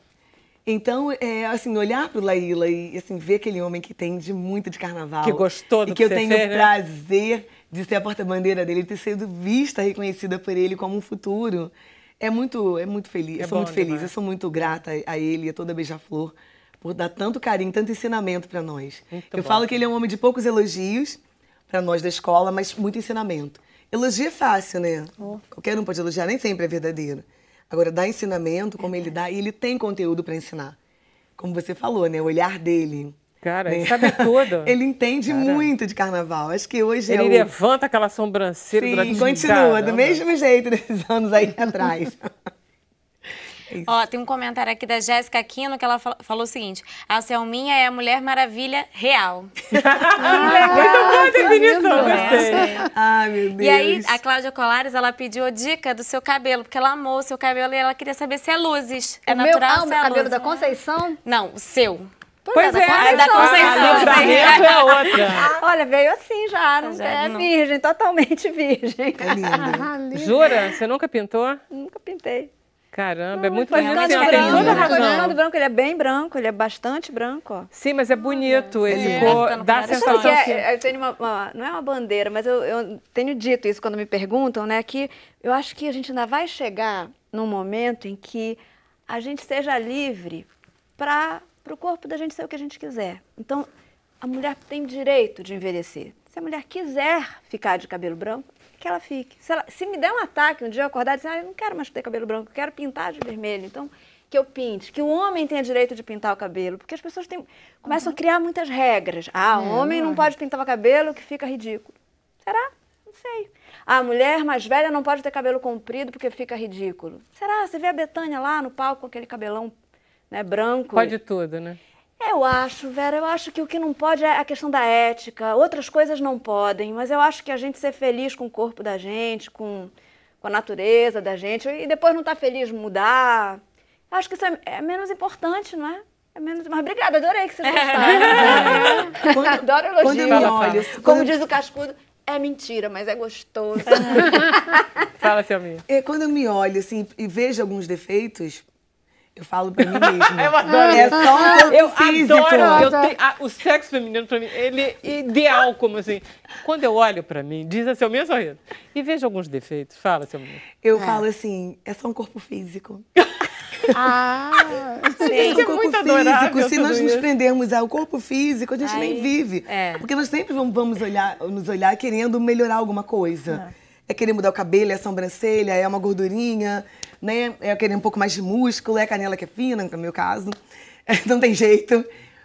Então, é, assim, olhar para o Laíla e assim, ver aquele homem que tem de muito de carnaval. Que gostou do e que, que eu tenho fez, né? prazer né? de ser a porta-bandeira dele, ter sido vista, reconhecida por ele como um futuro. É muito, é muito feliz. É eu sou muito demais. feliz. Eu sou muito grata a ele, a toda Beija-Flor, por dar tanto carinho, tanto ensinamento para nós. Muito eu bom. falo que ele é um homem de poucos elogios para nós da escola, mas muito ensinamento. Elogio é fácil, né? Oh. Qualquer um pode elogiar, nem sempre é verdadeiro. Agora, dar ensinamento, como é. ele dá, e ele tem conteúdo para ensinar. Como você falou, né? O olhar dele, Cara, ele sabe tudo. ele entende Caramba. muito de carnaval. Acho que hoje é ele é o... levanta aquela sobrancelha Sim, continua Caramba. do mesmo jeito desses anos aí atrás. É Ó, tem um comentário aqui da Jéssica Quino que ela fal falou o seguinte: a Selminha é a Mulher Maravilha real. ah, muito boa a definição, gostei. meu Deus. E aí, a Cláudia Colares, ela pediu a dica do seu cabelo, porque ela amou o seu cabelo e ela queria saber se é luzes. O é, é natural meu, ah, o é cabelo luzes. da Conceição? Não, o seu. Pois, é, é da Conceição. A né? é outra. Olha, veio assim já, tá não já, é não. virgem, totalmente virgem. É lindo. Ah, Jura? Você nunca pintou? Nunca pintei. Caramba, é não, é muito lindo. Ficando branco, tem toda razão. branco, ele é bem branco, ele é bastante branco. Ó. Sim, mas é bonito. Ele é. é. dá a sensação que é, Eu tenho uma, uma, não é uma bandeira, mas eu, eu tenho dito isso quando me perguntam, né, que eu acho que a gente ainda vai chegar num momento em que a gente seja livre para para o corpo da gente ser o que a gente quiser. Então, a mulher tem direito de envelhecer. Se a mulher quiser ficar de cabelo branco, que ela fique. Se, ela, se me der um ataque um dia eu acordar e dizer, ah, eu não quero mais ter cabelo branco, eu quero pintar de vermelho, então que eu pinte, que o homem tenha direito de pintar o cabelo, porque as pessoas têm, começam uhum. a criar muitas regras. Ah, o é, homem não pode pintar o cabelo, que fica ridículo. Será? Não sei. Ah, a mulher mais velha não pode ter cabelo comprido porque fica ridículo. Será? Você vê a Betânia lá no palco com aquele cabelão né, branco. Pode tudo, né? Eu acho, Vera, eu acho que o que não pode é a questão da ética. Outras coisas não podem, mas eu acho que a gente ser feliz com o corpo da gente, com, com a natureza da gente, e depois não estar tá feliz, mudar. Eu acho que isso é, é menos importante, não é? É menos... Mas obrigada, adorei que vocês gostaram. É. Né? Quando, Adoro elogios. Quando eu olho, Como diz o Cascudo, é mentira, mas é gostoso. Fala, seu amigo. É, quando eu me olho assim, e vejo alguns defeitos, eu falo pra mim mesma. eu adoro. É só um corpo eu físico. Adoro, eu a, ah, o sexo feminino pra mim, ele é ideal, como assim. Quando eu olho pra mim, diz assim, seu meu sorriso. E vejo alguns defeitos. Fala, seu menino. Eu é. falo assim, é só um corpo físico. Ah, sim. É um corpo físico. Se nós nos prendermos ao corpo físico, a gente Aí, nem vive. É. Porque nós sempre vamos, vamos olhar, nos olhar querendo melhorar alguma coisa. Ah é querer mudar o cabelo, é a sobrancelha, é uma gordurinha, né? É querer um pouco mais de músculo, é a canela que é fina, no meu caso. É, não tem jeito.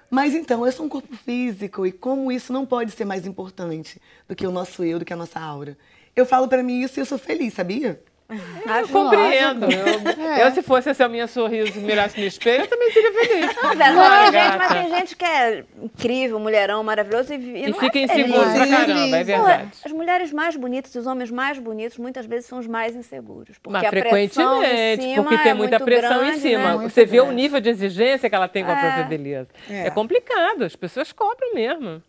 Mas então, eu sou um corpo físico e como isso não pode ser mais importante do que o nosso eu, do que a nossa aura. Eu falo para mim isso e eu sou feliz, sabia? Eu compreendo. Eu, é. eu, se fosse essa assim, minha sorriso mirasse no espelho, eu também seria feliz. Não, velho, não, gente, mas tem gente que é incrível, mulherão, maravilhoso e, e, e é fica é inseguro pra caramba, é verdade. Porra, as mulheres mais bonitas, os homens mais bonitos, muitas vezes são os mais inseguros. Porque mas frequentemente, porque é tem é muita pressão grande, em né? cima. Né? Você vê o nível de exigência que ela tem com a é. própria beleza. É. complicado, as pessoas cobram mesmo.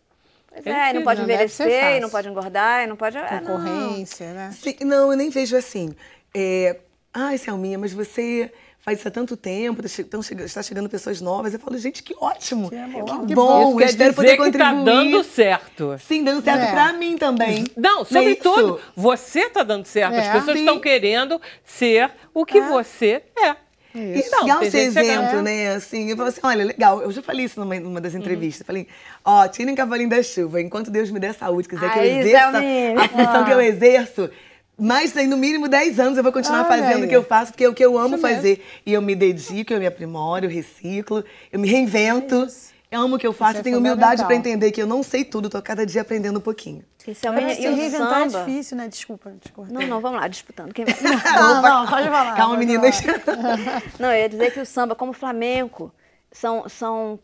Pois é, é difícil, não pode né? envelhecer, não, não pode engordar, não pode. É, Concorrência, não. né? Sim, não, eu nem vejo assim. É... Ai, Selminha, mas você faz isso há tanto tempo, tá estão está chegando pessoas novas. Eu falo, gente, que ótimo. Que, que, que bom, bom. eu espero poder que contribuir. Tá dando certo. Sim, dando certo é. para mim também. Não, é sobretudo, você tá dando certo. É. As pessoas estão querendo ser o que é. você é. É isso. E dá esse é exemplo, né? Assim, eu falo assim: olha, legal, eu já falei isso numa, numa das uhum. entrevistas. Uhum. Falei, ó, tirem cavalinho da chuva, enquanto Deus me der saúde, quiser que eu exerça a função que eu ah. exerço. Mas no mínimo 10 anos eu vou continuar fazendo o que eu faço, porque é o que eu amo fazer. Mesmo. E eu me dedico, eu me aprimoro, eu reciclo, eu me reinvento. É eu amo o que eu faço, isso é eu tenho é humildade para entender que eu não sei tudo, tô cada dia aprendendo um pouquinho. Esse é o E o reinventar é samba... é difícil, né? Desculpa, desculpa. Não, não, vamos lá, disputando. Quem não, não, não, pode falar. Calma, meninas. não, eu ia dizer que o samba, como o flamenco, são, são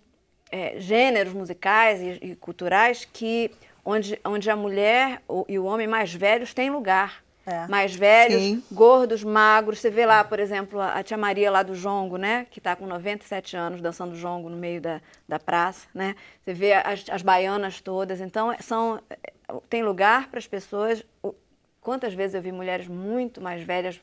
é, gêneros musicais e, e, culturais que onde, onde a mulher e o homem mais velhos têm lugar. É. Mais velhos, Sim. gordos, magros. Você vê lá, por exemplo, a, tia Maria lá do Jongo, né? Que está com 97 anos dançando Jongo no meio da, da praça, né? Você vê as, as baianas todas. Então, é, são, é, tem lugar para as pessoas. Quantas vezes eu vi mulheres muito mais velhas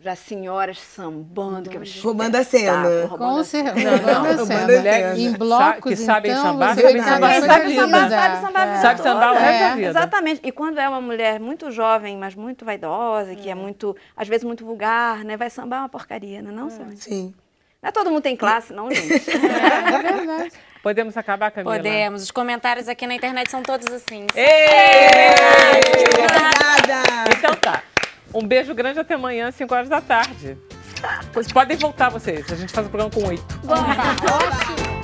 já senhoras sambando, que roubando a cena. Tá, Com certeza, roubando a cena. Em blocos, que sabem então, sambar, sabem sambar, sabe sambar, sabe sambar, é. sabe sambar o resto da é. vida. Exatamente. E quando é uma mulher muito jovem, mas muito vaidosa, que é uhum. muito, às vezes muito vulgar, né, vai sambar uma porcaria, né, não é não, Sim. Sim. Não é todo mundo tem classe, não, gente. É, é verdade. Podemos acabar, Camila? Podemos. Os comentários aqui na internet são todos assim. Ei! Ei! Obrigada! Então tá. Um beijo grande até amanhã, 5 horas da tarde. Vocês podem voltar vocês. A gente faz o um programa com 8. Bora!